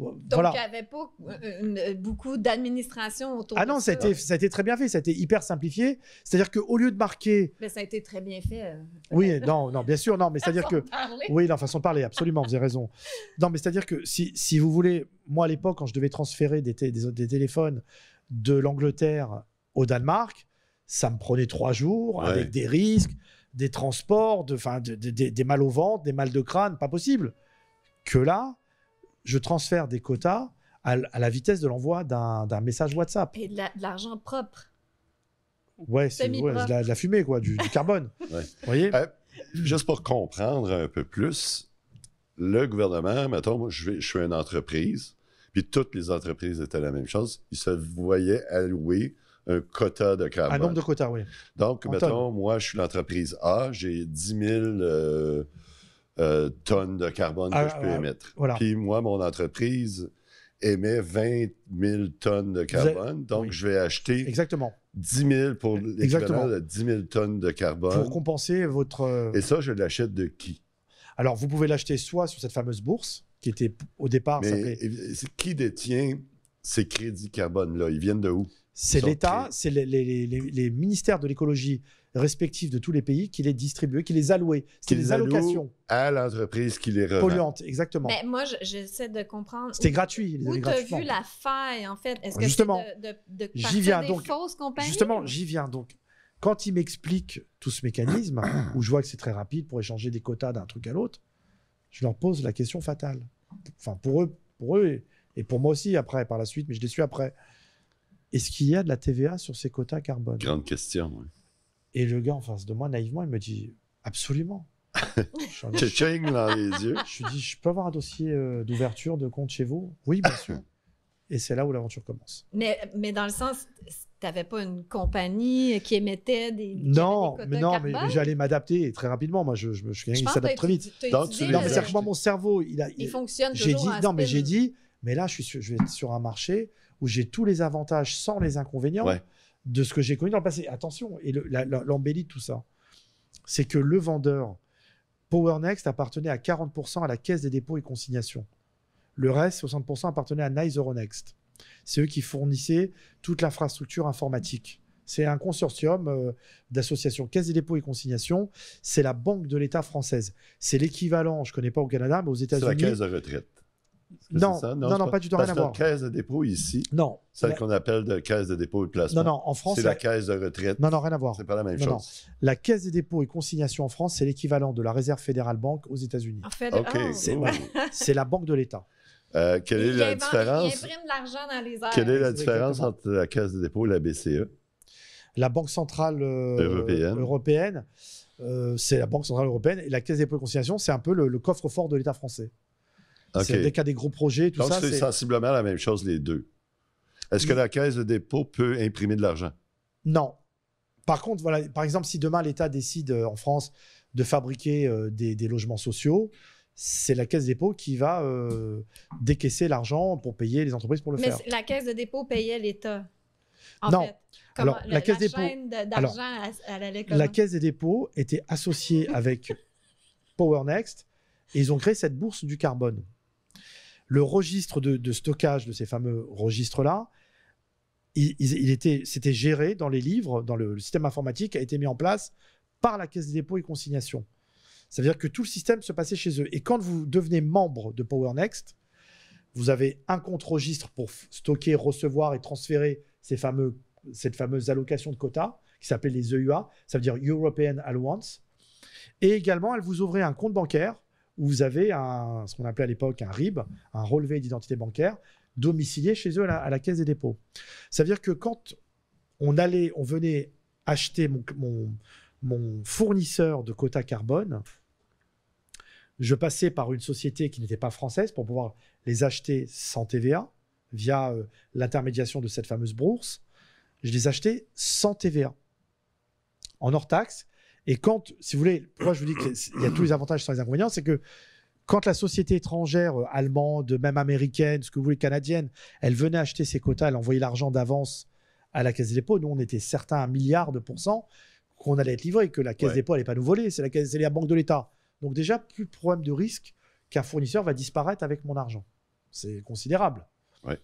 Donc, il n'y avait pas euh, euh, beaucoup d'administration autour ah non, de ça. Ah non, ça a été très bien fait. Ça a été hyper simplifié. C'est-à-dire qu'au lieu de marquer. Mais ça a été très bien fait. Euh. oui, non, non, bien sûr, non, mais c'est-à-dire que. Oui, la façon de parler, absolument, vous avez raison. Non, mais c'est-à-dire que si, vous voulez, moi à l'époque, quand je devais transférer des, téléphones de l'Angleterre au Danemark, ça me prenait trois jours avec des risques, des transports, des mal au ventre, des mal de crâne, pas possible. Que là, je transfère des quotas à, la vitesse de l'envoi d'un message WhatsApp. Et de l'argent propre. Ouais, c'est de, la, fumée, quoi, du, carbone. <laughs> Vous voyez? Euh, juste pour comprendre un peu plus, le gouvernement, mettons, moi, je, suis une entreprise, puis toutes les entreprises étaient la même chose. Ils se voyaient allouer un quota de carbone. Un nombre de quotas, oui. Donc, maintenant, mettons, moi, je suis l'entreprise A, j'ai 10 000 euh, tonnes de carbone que ah, je peux émettre. Puis moi, mon entreprise émet 20 000 tonnes de carbone, donc je vais acheter Exactement. 10 000 pour l'équivalent de tonnes de carbone. Pour compenser votre... Euh, Et ça, je l'achète de qui? Alors, vous pouvez l'acheter soit sur cette fameuse bourse, qui était au départ... Mais qui détient ces crédits carbone-là? Ils viennent de où? C'est l'État, c'est les, ministères de l'écologie respectifs de tous les pays qui les distribuaient, qui les allouaient. C'est les allocations. À l'entreprise qui les polluante Polluantes, exactement. Mais moi, j'essaie de comprendre. C'était gratuit. où t'as vu la faille, en fait? Est-ce que justement, de, viens, des donc, fausses compagnies? Justement, j'y viens. Donc, quand il m'explique tout ce mécanisme, où je vois que c'est très rapide pour échanger des quotas d'un truc à l'autre, je leur pose la question fatale. Enfin, pour eux, pour eux et pour moi aussi après, par la suite, mais je les suis après. Est-ce qu'il y a de la TVA sur ces quotas carbone Grande question, oui. Et le gars en face de moi, naïvement, il me dit Absolument. <laughs> je, je, là, hein, les yeux. je lui dis Je peux avoir un dossier euh, d'ouverture de compte chez vous Oui, bien sûr. <laughs> Et c'est là où l'aventure commence. Mais, mais dans le sens, tu n'avais pas une compagnie qui émettait des. Non, mais non, mais, j'allais m'adapter très rapidement. Moi, je, je, je suis quelqu'un qui s'adapte très vite. Non, mais moi, mon cerveau, il a. Il, fonctionne toujours. Dit, non, mais j'ai dit, mais là, je, suis, je vais être sur un marché où j'ai tous les avantages sans les inconvénients de ce que j'ai connu dans le passé. Attention, et l'embellie de tout ça, c'est que le vendeur PowerNext appartenait à 40% à la Caisse des dépôts et consignations. Le reste, 60%, appartenait à Nice C'est eux qui fournissaient toute l'infrastructure informatique. C'est un consortium euh, d'associations Caisse des dépôts et consignations. C'est la Banque de l'État française. C'est l'équivalent, je ne connais pas au Canada, mais aux États-Unis. C'est la Caisse de retraite. Non, non, non, pas, du tout rien à voir. caisse de dépôt ici. Non. Celle qu'on appelle de caisse de dépôt et de placement. Non, non, en France. C'est la... caisse de retraite. Non, non, rien à voir. C'est pas la même chose. La caisse des dépôts et consignation en France, c'est l'équivalent de la réserve fédérale banque aux États-Unis. En fait, oh. <laughs> c'est la banque de l'État. Euh, quelle est la différence? Quelle est la entre la caisse de dépôt et la BCE? La Banque Centrale euh, Européenne. Euh, c'est la Banque Centrale Européenne et la Caisse des dépôt et consignation, c'est un peu le coffre-fort de l'État français. C'est Dès qu'il y des gros projets, tout Donc, ça. c'est sensiblement la même chose, les deux. Est-ce que la caisse de dépôt peut imprimer de l'argent? Non. Par contre, voilà, par exemple, si demain l'État décide euh, en France de fabriquer euh, des, logements sociaux, c'est la caisse de dépôt qui va euh, décaisser l'argent pour payer les entreprises pour le faire. Mais la caisse de dépôt payait l'État. non. la, caisse de dépôt, la caisse des dépôts était associée avec <laughs> PowerNext et ils ont créé cette bourse du carbone le registre de, stockage de ces fameux registres-là, il, était, c'était géré dans les livres, dans le, système informatique a été mis en place par la Caisse des dépôts et consignations. Ça veut dire que tout le système se passait chez eux. Et quand vous devenez membre de PowerNext, vous avez un compte registre pour stocker, recevoir et transférer ces fameux, cette fameuse allocation de quotas qui s'appelle les EUA, ça veut dire European Allowance. Et également, elle vous ouvrait un compte bancaire où vous avez un, ce qu'on appelait à l'époque un RIB, un relevé d'identité bancaire, domicilié chez eux à la, caisse des dépôts. Ça veut dire que quand on allait, on venait acheter mon, fournisseur de quotas carbone, je passais par une société qui n'était pas française pour pouvoir les acheter sans TVA via euh, l'intermédiation de cette fameuse bourse. Je les achetais sans TVA, en hors taxe, et quand, si vous voulez, pourquoi je vous dis qu'il y a tous les avantages sans les inconvénients, c'est que quand la société étrangère, euh, allemande, même américaine, ce que vous voulez, canadienne, elle venait acheter ses quotas, elle envoyait l'argent d'avance à la Caisse des dépôts, nous, on était certains à un milliard de pourcents qu'on allait être livré, que la Caisse des dépôts n'allait pas nous voler, c'est la, caisse, la Banque de l'État. Donc déjà, plus de problème de risque qu'un fournisseur va disparaître avec mon argent. C'est considérable. Ouais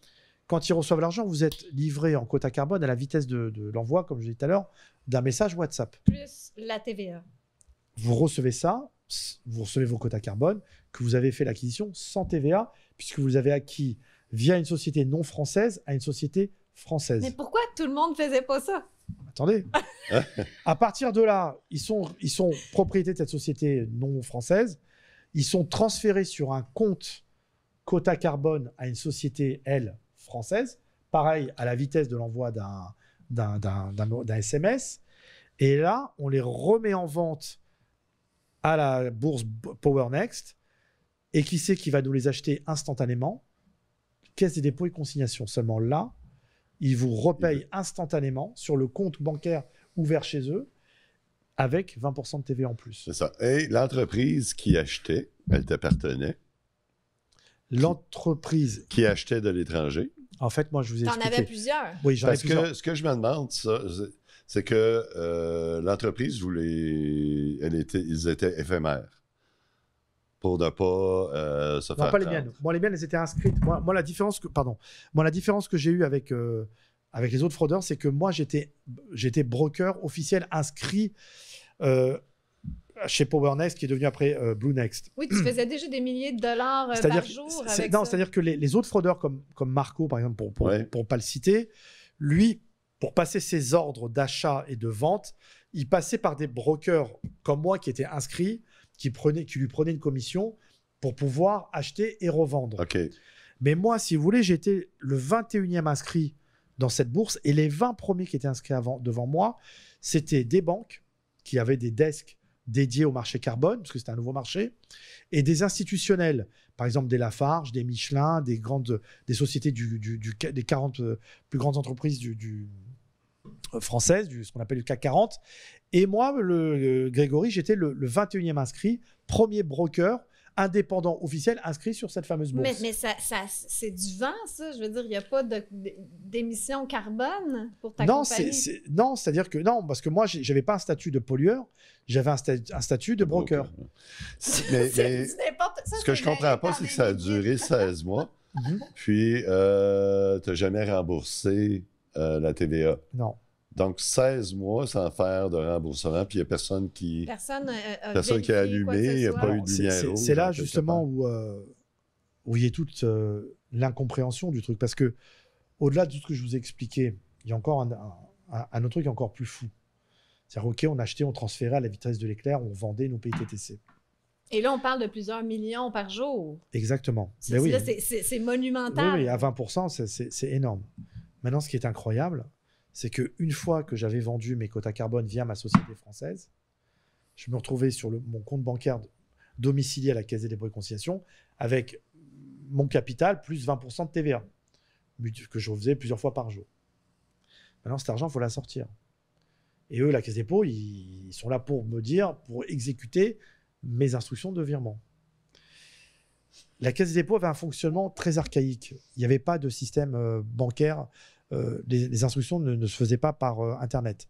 quand ils reçoivent l'argent, vous êtes livré en quota carbone à la vitesse de, l'envoi, comme je disais tout à l'heure, d'un message WhatsApp. Plus la TVA. Vous recevez ça, vous recevez vos quotas carbone, que vous avez fait l'acquisition sans TVA, puisque vous avez acquis via une société non française à une société française. Mais pourquoi tout le monde faisait pas ça Attendez. <laughs> à partir de là, ils sont, ils de cette société non française. Ils sont transférés sur un compte quota carbone à une société, elle, française, pareil à la vitesse de l'envoi d'un SMS. Et là, on les remet en vente à la bourse Power Next. Et qui sait qui va nous les acheter instantanément Caisse des dépôts et consignations. Seulement là, ils vous repayent instantanément sur le compte bancaire ouvert chez eux avec 20% de TV en plus. C'est ça. Et l'entreprise qui achetait, elle t'appartenait. L'entreprise. Qui achetait de l'étranger. En fait, moi, je vous ai T'en avais plusieurs. Oui, j'en ai plusieurs. Que, ce que je me demande, c'est que euh, l'entreprise elle était, ils étaient éphémères pour ne pas euh, se non, pas les miennes. Moi, les miennes, elles étaient inscrites. Moi, moi la différence que, pardon, moi, la différence que j'ai eue avec euh, avec les autres fraudeurs, c'est que moi, j'étais j'étais broker officiel inscrit. Euh, chez Power qui est devenu après euh, Blue Next. Oui, tu faisais déjà des milliers de dollars euh, par jour. c'est-à-dire que les, autres fraudeurs, comme, Marco, par exemple, pour ne pas le citer, lui, pour passer ses ordres d'achat et de vente, il passait par des brokers comme moi qui étaient inscrits, qui, qui lui prenaient une commission pour pouvoir acheter et revendre. Mais moi, si vous voulez, j'étais le 21e inscrit dans cette bourse et les 20 premiers qui étaient inscrits avant, devant moi, c'était des banques qui avaient des desks dédié au marché carbone, parce que c'est un nouveau marché, et des institutionnels, par exemple des Lafarge, des Michelin, des grandes, des sociétés du, des 40 euh, plus grandes entreprises du, du euh, françaises, du, ce qu'on appelle le CAC 40. Et moi, le, euh, Grégory, j'étais le, le, 21e inscrit, premier broker indépendant officiel inscrit sur cette fameuse bourse. Mais, ça, c'est du vent, ça. Je veux dire, il n'y a pas d'émission carbone pour ta non, compagnie. non, c'est-à-dire que non, parce que moi, je n'avais pas un statut de pollueur, j'avais un, statut de broker. <laughs> ce que je ne comprends pas, c'est que ça a duré 16 mois, <laughs> mhm. puis euh, tu n'as jamais remboursé euh, la TVA. Non. Donc, 16 mois sans faire de remboursement, puis il n'y a personne qui. Personne, euh, euh, a allumé, il n'y a pas eu de C'est là, justement, où, euh, où il y a toute l'incompréhension du truc. Parce que, au-delà de tout ce que je vous ai expliqué, il y a encore un, autre truc encore plus fou. C'est-à-dire, OK, on achetait, on transférait à la vitesse de l'éclair, on vendait nos PTTC. Et là, on parle de plusieurs millions par jour. Exactement. C'est ben hein. monumental. Oui, oui, à 20 c'est énorme. Maintenant, ce qui est incroyable, c'est que une fois que j'avais vendu mes quotas carbone via ma société française, je me retrouvais sur mon compte bancaire domicilié à la Caisse des dépôts et conciliations avec mon capital plus 20% de TVA, que je faisais plusieurs fois par jour. Maintenant, cet argent, il faut la sortir. Et eux, la Caisse des dépôts, ils sont là pour me dire, pour exécuter mes instructions de virement. La Caisse des dépôts avait un fonctionnement très archaïque. Il n'y avait pas de système euh, bancaire euh, les, instructions ne, se faisaient pas par euh, Internet.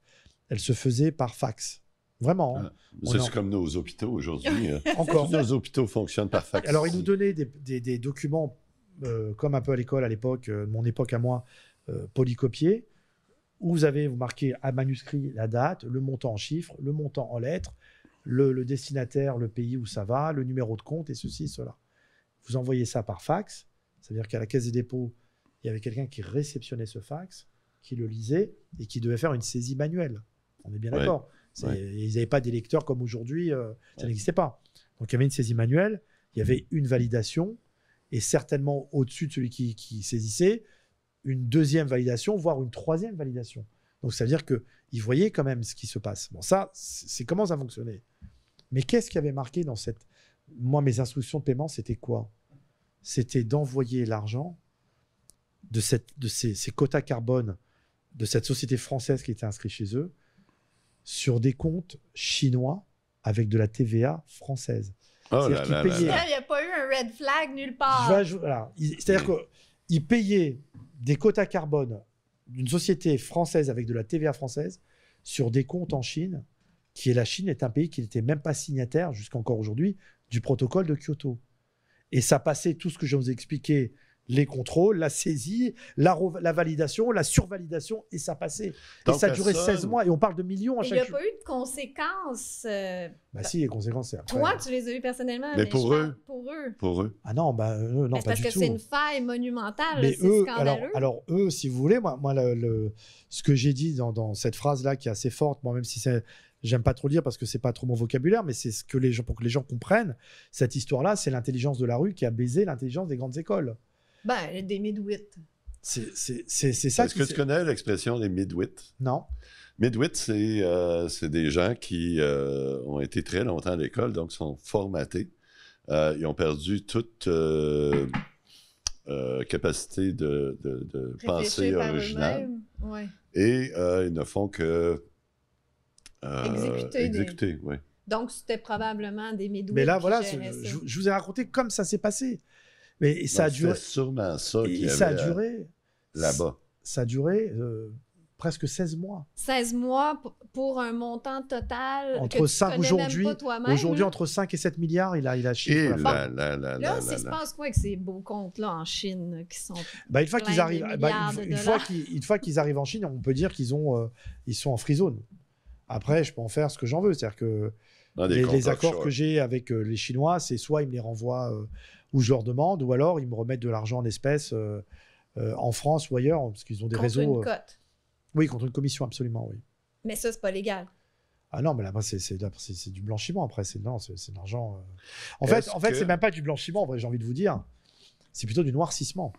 Elles se faisaient par fax. Vraiment. Hein. Ah, c'est comme nos hôpitaux aujourd'hui. Hein. <laughs> Encore. nos hôpitaux fonctionnent par fax. Alors, ils nous donnaient des, documents, euh, comme un peu à l'école à l'époque, mon époque à moi, polycopiés, où vous avez, vous marquez à manuscrit la date, le montant en chiffres, le montant en lettres, le, le, destinataire, le pays où ça va, le numéro de compte et ceci, cela. Vous envoyez ça par fax, c'est-à-dire qu'à la caisse des dépôts, il y avait quelqu'un qui réceptionnait ce fax, qui le lisait et qui devait faire une saisie manuelle. On est bien d'accord. Ils n'avaient pas des lecteurs comme aujourd'hui, euh, ça n'existait pas. Donc il y avait une saisie manuelle, il y avait une validation et certainement au-dessus de celui qui, qui, saisissait, une deuxième validation, voire une troisième validation. Donc ça veut dire qu'ils voyaient quand même ce qui se passe. Bon, ça, c'est comment ça fonctionnait. Mais qu'est-ce qui avait marqué dans cette... Moi, mes instructions de paiement, c'était quoi C'était d'envoyer l'argent de, ces, quotas carbone de cette société française qui était inscrite chez eux sur des comptes chinois avec de la TVA française. Oh c'est-à-dire payaient... il n'y a pas eu un red flag nulle part. C'est-à-dire qu'ils payaient des quotas carbone d'une société française avec de la TVA française sur des comptes en Chine, qui est la Chine est un pays qui n'était même pas signataire jusqu'encore aujourd'hui du protocole de Kyoto. Et ça passait tout ce que je vous ai expliqué les contrôles, la saisie, la, la validation, la survalidation, et ça passait. et ça a duré 16 mois, et on parle de millions à chaque Il n'y a pas eu de conséquences. Euh, bah si, les conséquences, c'est Toi, tu les as eues personnellement. Mais, pour, eux. pour eux. Pour eux. Ah non, bah, non pas parce que c'est une faille monumentale, mais scandaleux. Alors, eux, si vous voulez, moi, moi le, ce que j'ai dit dans, cette phrase-là qui est assez forte, moi, même si c'est j'aime pas trop dire parce que c'est pas trop mon vocabulaire, mais c'est ce que les gens, pour que les gens comprennent, cette histoire-là, c'est l'intelligence de la rue qui a baisé l'intelligence des grandes écoles. Ben, des midwits. C'est ça. Est-ce que, tu connais l'expression des midwits? Non. Midwits, c'est euh, des gens qui euh, ont été très longtemps à l'école, donc sont formatés. Euh, ils ont perdu toute capacité de, de, pensée originale. Et ils ne font que exécuter. exécuter Donc, c'était probablement des midwits. Mais là, voilà, je, je, vous ai raconté comme ça s'est passé. Mais ça a duré. sûrement ça a euh, duré. Là-bas. Ça a duré euh, presque 16 mois. 16 mois pour un montant total. Entre 5 aujourd'hui. Aujourd'hui, entre 5 et 7 milliards, il a, il a chiffré. Eh là, là, se passe quoi avec ces beaux comptes-là en Chine qui sont. bah une fois qu'ils arrivent, bah, une, fois qu'ils, une, fois qu'ils arrivent en Chine, on peut dire qu'ils ont, euh, ils sont en free zone. Après, je peux en faire ce que j'en veux. C'est-à-dire que. Les, accords que j'ai avec les Chinois, c'est soit ils me les renvoient ou je leur demande, ou alors ils me remettent de l'argent en espèces euh, euh, en France ou ailleurs, parce qu'ils ont des réseaux. Contre une euh, cote. Oui, contre une commission, absolument, oui. Mais ça, n'est pas légal. Ah non, mais là c'est, c'est, du blanchiment. Après, c'est, non, c'est, de l'argent. En fait, en fait c'est même pas du blanchiment, j'ai envie de vous dire. C'est plutôt du noircissement.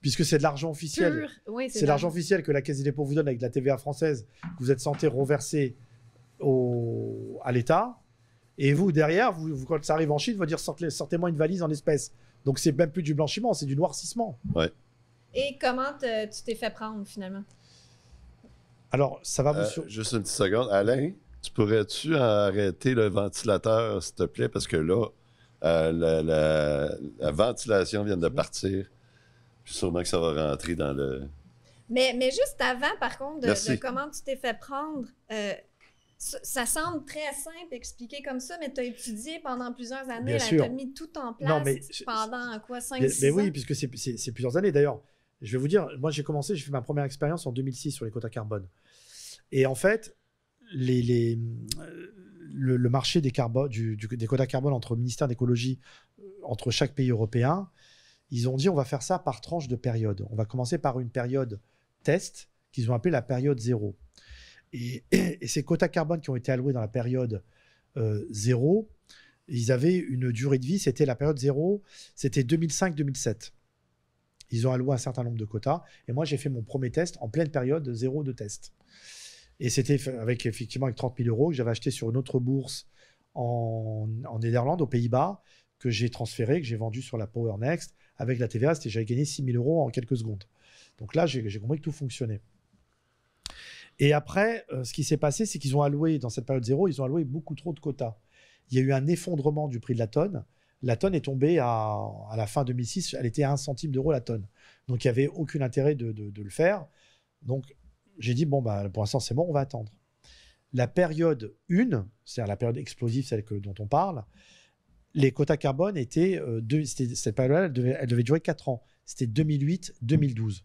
Puisque c'est de l'argent officiel. c'est, de l'argent officiel que la Caisse des dépôts vous donne avec de la TVA française, que vous êtes censé reverser au... à l'État. Et vous, derrière, vous, quand ça arrive en Chine, vous dire sortez, moi une valise en espèces. Donc c'est même plus du blanchiment, c'est du noircissement. Ouais. Et comment tu t'es fait prendre finalement Alors, ça va vous. Euh, juste une petite seconde. Alain, tu pourrais-tu arrêter le ventilateur, s'il te plaît, parce que là, euh, la, ventilation vient de partir. sûrement que ça va rentrer dans le. Mais, juste avant, par contre, de, comment tu t'es fait prendre. Euh, ça semble très simple expliqué comme ça, mais tu as étudié pendant plusieurs années, tu as mis tout en place pendant quoi, 5 mais, mais oui, puisque c'est plusieurs années. D'ailleurs, je vais vous dire, moi j'ai commencé, j'ai fait ma première expérience en 2006 sur les quotas carbone. Et en fait, les, le, marché des, du, des quotas carbone entre ministères ministère d'écologie, euh, entre chaque pays européen, ils ont dit on va faire ça par tranche de période. On va commencer par une période test qu'ils ont appelée la période zéro. Et, ces quotas carbone qui ont été alloués dans la période euh, zéro, ils avaient une durée de vie, c'était la période zéro, c'était 2005-2007. Ils ont alloué un certain nombre de quotas. Et moi, j'ai fait mon premier test en pleine période zéro de test. Et c'était avec effectivement avec 30 000 euros que j'avais acheté sur une autre bourse en, en Néderlande, aux Pays-Bas, que j'ai transféré, que j'ai vendu sur la Power Next avec la TVA. J'avais gagné 6 000 euros en quelques secondes. Donc là, j'ai compris que tout fonctionnait. Et après, euh, ce qui s'est passé, c'est qu'ils ont alloué, dans cette période zéro, ils ont alloué beaucoup trop de quotas. Il y a eu un effondrement du prix de la tonne. La tonne est tombée à, la fin 2006, elle était à 1 centime d'euro la tonne. Donc il n'y avait aucun intérêt de, le faire. Donc j'ai dit, bon, bah, pour l'instant, c'est bon, on va attendre. La période 1, c'est-à-dire la période explosive, celle que, dont on parle, les quotas carbone étaient, euh, cette période-là, elle devait, durer 4 ans. C'était 2008-2012.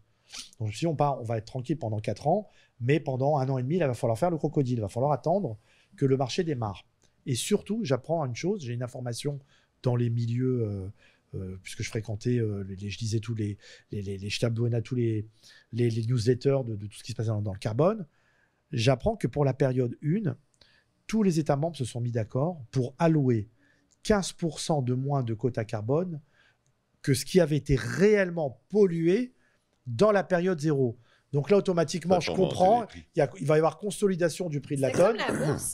Donc je suis on, part, on va être tranquille pendant 4 ans. Mais pendant un an et demi, il va falloir faire le crocodile, il va falloir attendre que le marché démarre. Et surtout, j'apprends une chose, j'ai une information dans les milieux, euh, euh, puisque je fréquentais, euh, je lisais tous les, les, tous les, les, newsletters de, tout ce qui se passait dans, le carbone. J'apprends que pour la période 1, tous les États membres se sont mis d'accord pour allouer 15% de moins de quotas carbone que ce qui avait été réellement pollué dans la période 0. Donc là, automatiquement, je comprends. Il, va y avoir consolidation du prix de la tonne.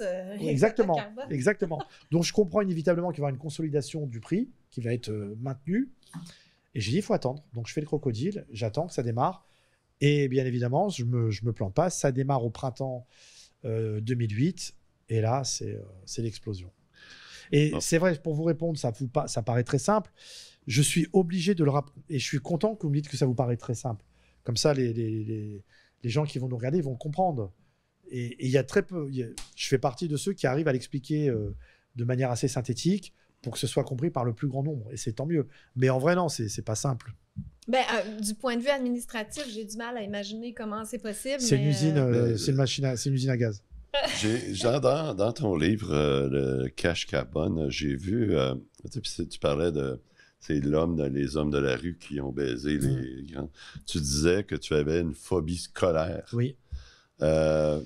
Euh, <laughs> exactement, exactement. Donc je comprends inévitablement qu'il va y avoir une consolidation du prix qui va être euh, maintenue. Et j'ai dit, il faut attendre. Donc je fais le crocodile, j'attends que ça démarre. Et bien évidemment, je me, je me plante pas. Ça démarre au printemps 2008. Euh, et là, c'est l'explosion. Et c'est vrai, pour vous répondre, ça, vous, ça paraît très simple. Je suis obligé de le rappeler. Et je suis content que vous me dites que ça vous paraît très simple comme ça, les, les, gens qui vont nous regarder vont comprendre. Et il y a très peu. je fais partie de ceux qui arrivent à l'expliquer euh, de manière assez synthétique pour que ce soit compris par le plus grand nombre. Et c'est tant mieux. Mais en vrai, non, c'est pas simple. Ben, euh, du point de vue administratif, j'ai du mal à imaginer comment c'est possible. C'est une euh, usine, c'est une à, usine à gaz. <laughs> dans, dans, ton livre, le cash carbone, j'ai vu, tu parlais de c'est l'homme les hommes de la rue qui ont baisé les mm. grands. Tu disais que tu avais une phobie scolaire. Oui. Euh,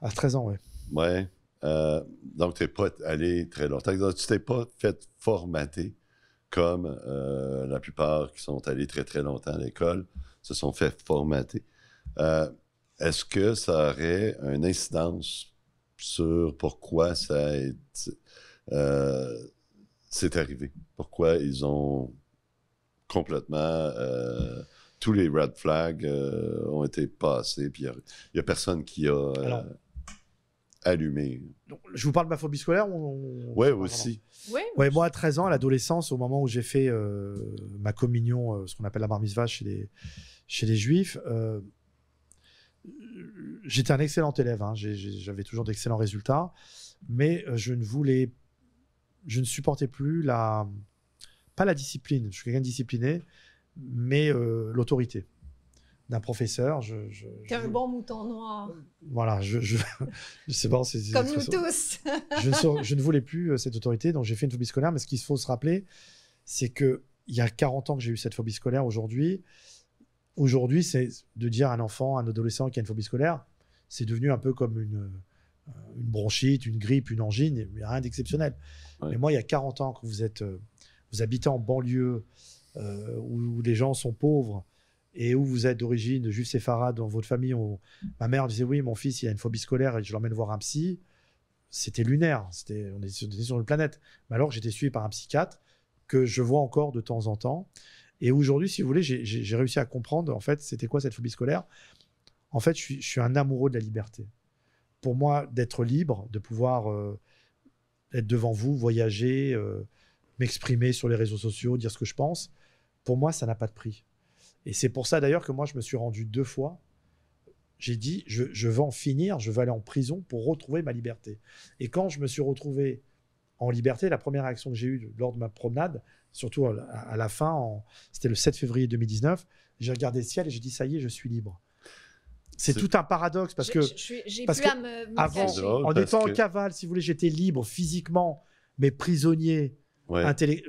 à 13 ans, oui. Ouais. Euh, donc, tu n'es pas allé très longtemps. Tu tu t'es pas fait formater comme euh, la plupart qui sont allés très, très longtemps à l'école se sont fait formater. Est-ce que ça aurait une incidence sur pourquoi ça a été, c'est arrivé, pourquoi ils ont complètement... Euh, tous les red flags euh, ont été passés, puis il n'y a, personne qui a euh, allumé. je vous parle de ma phobie scolaire Oui, aussi. Ouais, moi, à 13 ans, à l'adolescence, au moment où j'ai fait ma communion, ce qu'on appelle la vache chez les, chez les juifs, j'étais un excellent élève, hein. j'avais toujours d'excellents résultats, mais je ne voulais pas je ne supportais plus la. Pas la discipline, je suis quelqu'un de discipliné, mais euh, l'autorité d'un professeur. Je, un bon mouton noir. Voilà, je, je, <laughs> je sais pas. C'est, Comme nous tous. je, ne voulais plus euh, cette autorité, donc j'ai fait une phobie scolaire. Mais ce qu'il faut se rappeler, c'est que il y a 40 ans que j'ai eu cette phobie scolaire. Aujourd'hui, aujourd'hui, c'est de dire à un enfant, à un adolescent qui a une phobie scolaire, c'est devenu un peu comme une, une bronchite, une grippe, une angine, il n'y a rien d'exceptionnel. Mais moi, il y a 40 ans, que vous, êtes, euh, vous habitez en banlieue, euh, où, les gens sont pauvres, et où vous êtes d'origine juste séfarade, dans votre famille, ma mère disait Oui, mon fils, il a une phobie scolaire et je l'emmène voir un psy. C'était lunaire, c'était, on était sur une planète. Mais alors, j'étais suivi par un psychiatre que je vois encore de temps en temps. Et aujourd'hui, si vous voulez, j'ai réussi à comprendre, en fait, c'était quoi cette phobie scolaire. En fait, je suis un amoureux de la liberté pour moi, d'être libre, de pouvoir euh, être devant vous, voyager, euh, m'exprimer sur les réseaux sociaux, dire ce que je pense, pour moi, ça n'a pas de prix. Et c'est pour ça d'ailleurs que moi, je me suis rendu deux fois. J'ai dit, je, je vais en finir, je vais aller en prison pour retrouver ma liberté. Et quand je me suis retrouvé en liberté, la première réaction que j'ai eue lors de ma promenade, surtout à la fin, c'était le 7 février 2019, j'ai regardé le ciel et j'ai dit, ça y est, je suis libre. C'est tout un paradoxe parce que. en étant en cavale, si vous voulez, j'étais libre physiquement, mais prisonnier.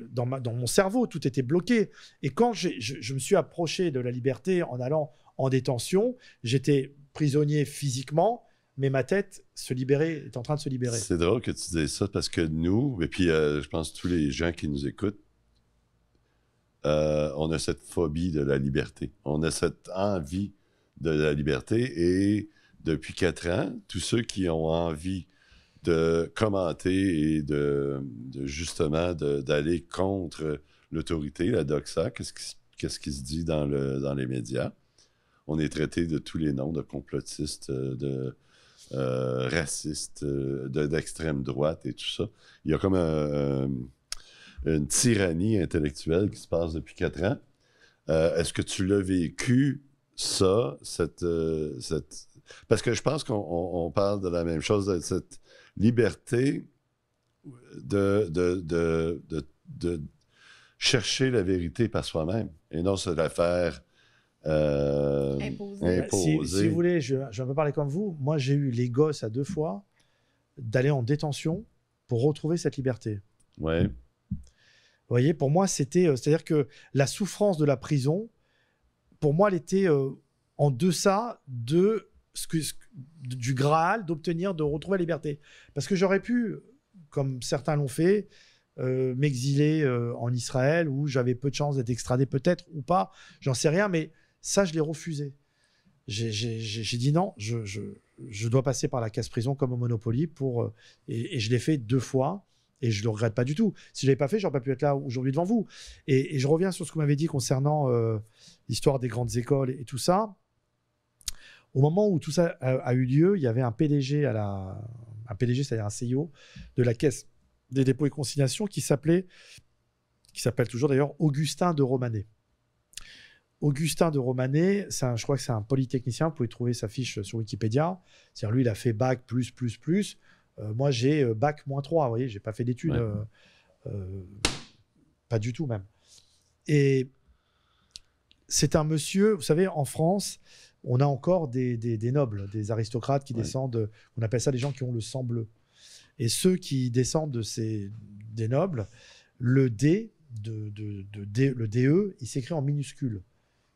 Dans, mon cerveau, tout était bloqué. Et quand je, me suis approché de la liberté en allant en détention, j'étais prisonnier physiquement, mais ma tête se libérait, est en train de se libérer. C'est drôle que tu dises ça parce que nous, et puis euh, je pense tous les gens qui nous écoutent, euh, on a cette phobie de la liberté. On a cette envie de la liberté. Et depuis quatre ans, tous ceux qui ont envie de commenter et de, justement d'aller contre l'autorité, la doxa, qu'est-ce qui, se dit dans, le, dans les médias. On est traité de tous les noms, de complotistes, de euh, racistes, d'extrême droite et tout ça. Il y a comme une tyrannie intellectuelle qui se passe depuis quatre ans. Euh, est-ce que tu l'as vécu ça, cette, euh, cette... parce que je pense qu'on parle de la même chose, de cette liberté de, de, de, de chercher la vérité par soi-même et non se la faire euh, imposer. Bah, si, vous voulez, je, je peux parler comme vous. Moi, j'ai eu les gosses à deux fois d'aller en détention pour retrouver cette liberté. Ouais. Vous voyez, pour moi, c'était. Euh, c'est-à-dire que la souffrance de la prison, pour moi, elle était euh, en deçà de du Graal, d'obtenir, de retrouver la liberté. Parce que j'aurais pu, comme certains l'ont fait, euh, m'exiler euh, en Israël, où j'avais peu de chances d'être extradé, peut-être ou pas, j'en sais rien, mais ça, je l'ai refusé. J'ai dit non, je, dois passer par la casse prison comme au Monopoly pour, et, et je l'ai fait deux fois. Et je le regrette pas du tout. Si je l'avais pas fait, j'aurais pas pu être là aujourd'hui devant vous. Et, je reviens sur ce que vous m'avez dit concernant euh, l'histoire des grandes écoles et, tout ça. Au moment où tout ça a, eu lieu, il y avait un PDG à la, un PDG, c'est-à-dire un CEO de la caisse des dépôts et consignations qui s'appelait, qui s'appelle toujours d'ailleurs Augustin de Romanet. Augustin de Romanet, je crois que c'est un polytechnicien, vous pouvez trouver sa fiche sur Wikipédia. C'est-à-dire lui, il a fait bac plus, plus, plus. Euh, moi, j'ai euh, bac moins 3, vous voyez, j'ai pas fait d'études, euh, pas du tout même. Et c'est un monsieur, vous savez, en France, on a encore des, nobles, des aristocrates qui descendent, on appelle ça les gens qui ont le sang bleu. Et ceux qui descendent de ces, des nobles, le D, de, de, de, le DE, il s'écrit en minuscule.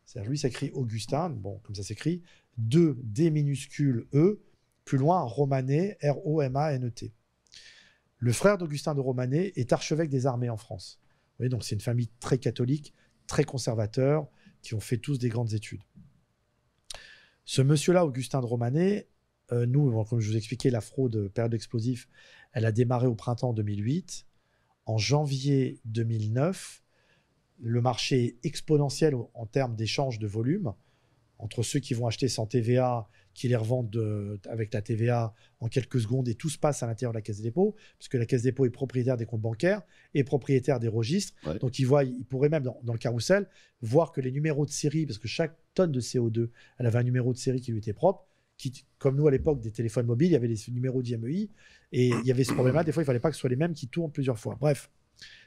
C'est-à-dire, lui, s'écrit Augustin, bon, comme ça s'écrit, 2 D minuscule E, plus loin Romanet, R-O-M-A-N-E-T. Le frère d'Augustin de Romanet est archevêque des armées en France. donc c'est une famille très catholique, très conservateur, qui ont fait tous des grandes études. Ce monsieur-là, Augustin de Romanet, euh, nous, comme je vous expliquais, la fraude période explosive, elle a démarré au printemps 2008. En janvier 2009, le marché exponentiel en termes d'échange de volume entre ceux qui vont acheter sans TVA, qui les revendent avec la TVA en quelques secondes, et tout se passe à l'intérieur de la Caisse des dépôts, parce que la Caisse des est propriétaire des comptes bancaires et propriétaire des registres. Donc ils voient, ils pourraient même dans, le carrousel voir que les numéros de série, parce que chaque tonne de CO2, elle avait un numéro de série qui lui était propre. Qui, comme nous à l'époque des téléphones mobiles, il y avait les numéros d'IMEI e et il y avait ce problème-là. Des fois, il ne fallait pas que ce soit les mêmes qui tournent plusieurs fois. Bref,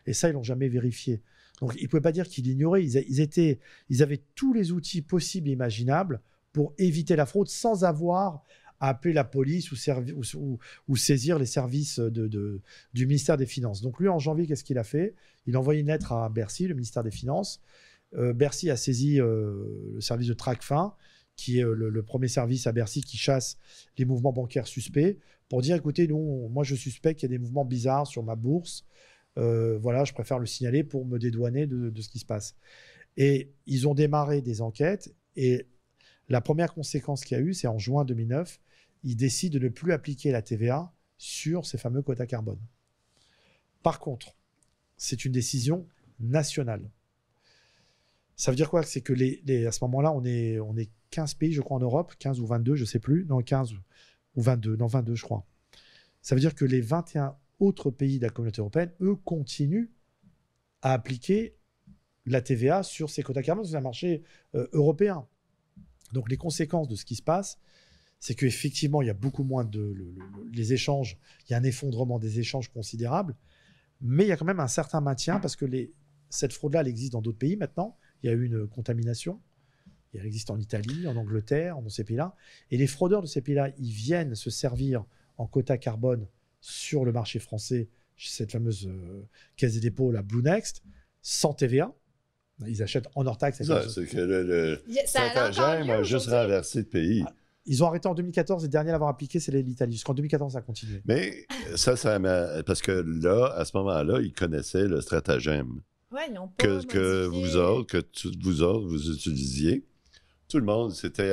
et ça, ils l'ont jamais vérifié. Donc ils ne pouvaient pas dire qu'ils l'ignoraient. Ils, avaient tous les outils possibles et imaginables pour éviter la fraude sans avoir à appeler la police ou, saisir les services du ministère des Finances. Donc lui, en janvier, qu'est-ce qu'il a fait Il a envoyé une lettre à Bercy, le ministère des Finances. Euh, Bercy a saisi euh, le service de Tracfin, qui est euh, le, premier service à Bercy qui chasse les mouvements bancaires suspects, pour dire écoutez, nous, moi je suspecte qu'il y a des mouvements bizarres sur ma bourse, euh, voilà, je préfère le signaler pour me dédouaner de, ce qui se passe. Et ils ont démarré des enquêtes. Et la première conséquence qu'il y a eu, c'est en juin 2009, ils décident de ne plus appliquer la TVA sur ces fameux quotas carbone. Par contre, c'est une décision nationale. Ça veut dire quoi C'est que les, à ce moment-là, on est, on est 15 pays, je crois, en Europe, 15 ou 22, je ne sais plus, dans 15 ou 22, dans 22, je crois. Ça veut dire que les 21 autres pays de la communauté européenne, eux, continuent à appliquer la TVA sur ces quotas carbone, sur un marché euh, européen. Donc les conséquences de ce qui se passe, c'est qu'effectivement, il y a beaucoup moins de... les échanges, il y a un effondrement des échanges considérable, mais il y a quand même un certain maintien, parce que les, cette fraude-là, elle existe dans d'autres pays maintenant, il y a eu une contamination, elle existe en Italie, en Angleterre, dans ces pays-là, et les fraudeurs de ces pays-là, ils viennent se servir en quota carbone sur le marché français, cette fameuse euh, caisse des dépôts, la Blue Next, sans TVA. Ils achètent en hors taxe. Ça, c'est que le, stratagème a juste renversé de pays. Ah, ils ont arrêté en 2014 et le dernier à l'avoir appliqué, c'est l'Italie. Jusqu'en 2014, ça a continué. Mais ça, ça parce que là, à ce moment-là, ils connaissaient le stratagème pas que, que, vous autres, que vous autres, vous utilisiez tout le monde, c'était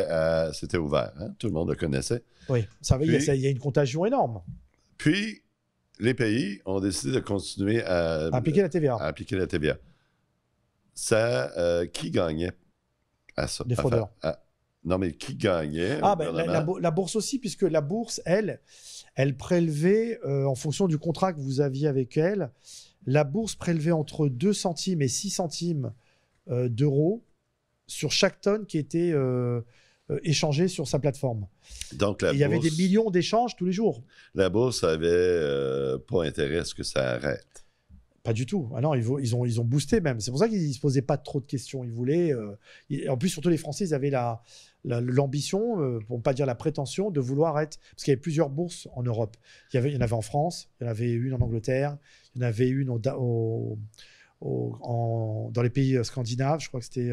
ouvert. Hein. Tout le monde le connaissait. Oui, ça, il, y a, une contagion énorme. Puis, les pays ont décidé de continuer à, appliquer la TVA. appliquer la TVA. Ça, euh, qui gagnait à ça? fraudeurs. non, mais qui gagnait? Ah, ben, la, bourse aussi, puisque la bourse, elle, elle prélevait, euh, en fonction du contrat que vous aviez avec elle, la bourse prélevait entre 2 centimes et 6 centimes euh, d'euros sur chaque tonne qui était euh, échanger sur sa plateforme. Donc, la il y avait des millions d'échanges tous les jours. La bourse avait euh, pas intérêt à ce que ça arrête. Pas du tout. Ah non, ils, ils, ont, ils ont boosté même. C'est pour ça qu'ils ne se posaient pas trop de questions. Ils voulaient. Euh, en plus, surtout les Français, ils avaient la, l'ambition, pour ne pas dire la prétention, de vouloir être. Parce qu'il y avait plusieurs bourses en Europe. Il y, avait, il y en avait en France, il y en avait une en Angleterre, il y en avait une dans les pays scandinaves, je crois que c'était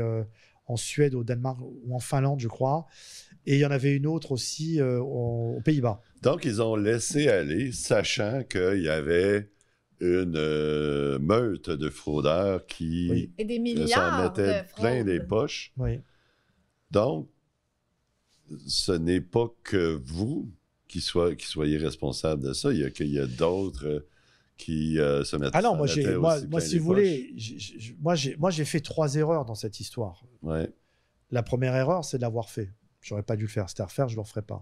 en Suède, au Danemark ou en Finlande, je crois. Et il y en avait une autre aussi euh, aux, Pays-Bas. Donc, ils ont laissé aller, sachant qu'il y avait une euh, meute de fraudeurs qui euh, mettaient plein les poches. Donc, ce n'est pas que vous qui, soyez, qui soyez responsable de ça. Il y a, y a d'autres qui euh, se mettent. Ah non, moi, si vous voulez, moi, j'ai, moi, j'ai fait trois erreurs dans cette histoire. La première erreur, c'est de l'avoir fait. J'aurais pas dû le faire. C'était à refaire, je le referais pas.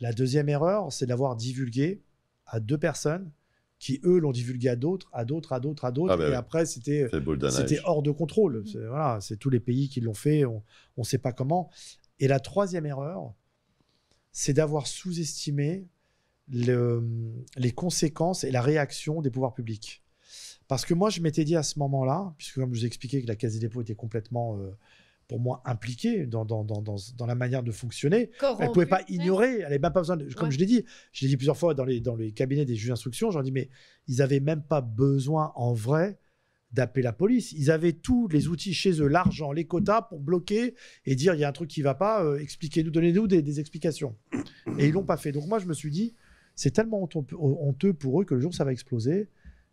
La deuxième erreur, c'est de l'avoir divulgué à deux personnes qui eux l'ont divulgué à d'autres, à d'autres, à d'autres, à d'autres. Ah bah et après, c'était c'était hors de contrôle. voilà, c'est tous les pays qui l'ont fait. On ne sait pas comment. Et la troisième erreur, c'est d'avoir sous-estimé les conséquences et la réaction des pouvoirs publics. Parce que moi, je m'étais dit à ce moment-là, puisque comme je vous ai expliqué que la Caisse des dépôts était complètement, euh, pour moi, impliquée dans, dans, la manière de fonctionner, elle ne pouvait pas ignorer, elle n'avait même pas besoin, de, comme je l'ai dit, je l'ai dit plusieurs fois dans les, dans les cabinets des juges d'instruction, j'en dis, mais ils n'avaient même pas besoin en vrai d'appeler la police. Ils avaient tous les outils chez eux, l'argent, les quotas pour bloquer et dire il y a un truc qui ne va pas, euh, expliquez-nous, donnez-nous des, des, explications. Et ils l'ont pas fait. Donc moi, je me suis dit, c'est tellement honteux pour eux que le jour ça va exploser,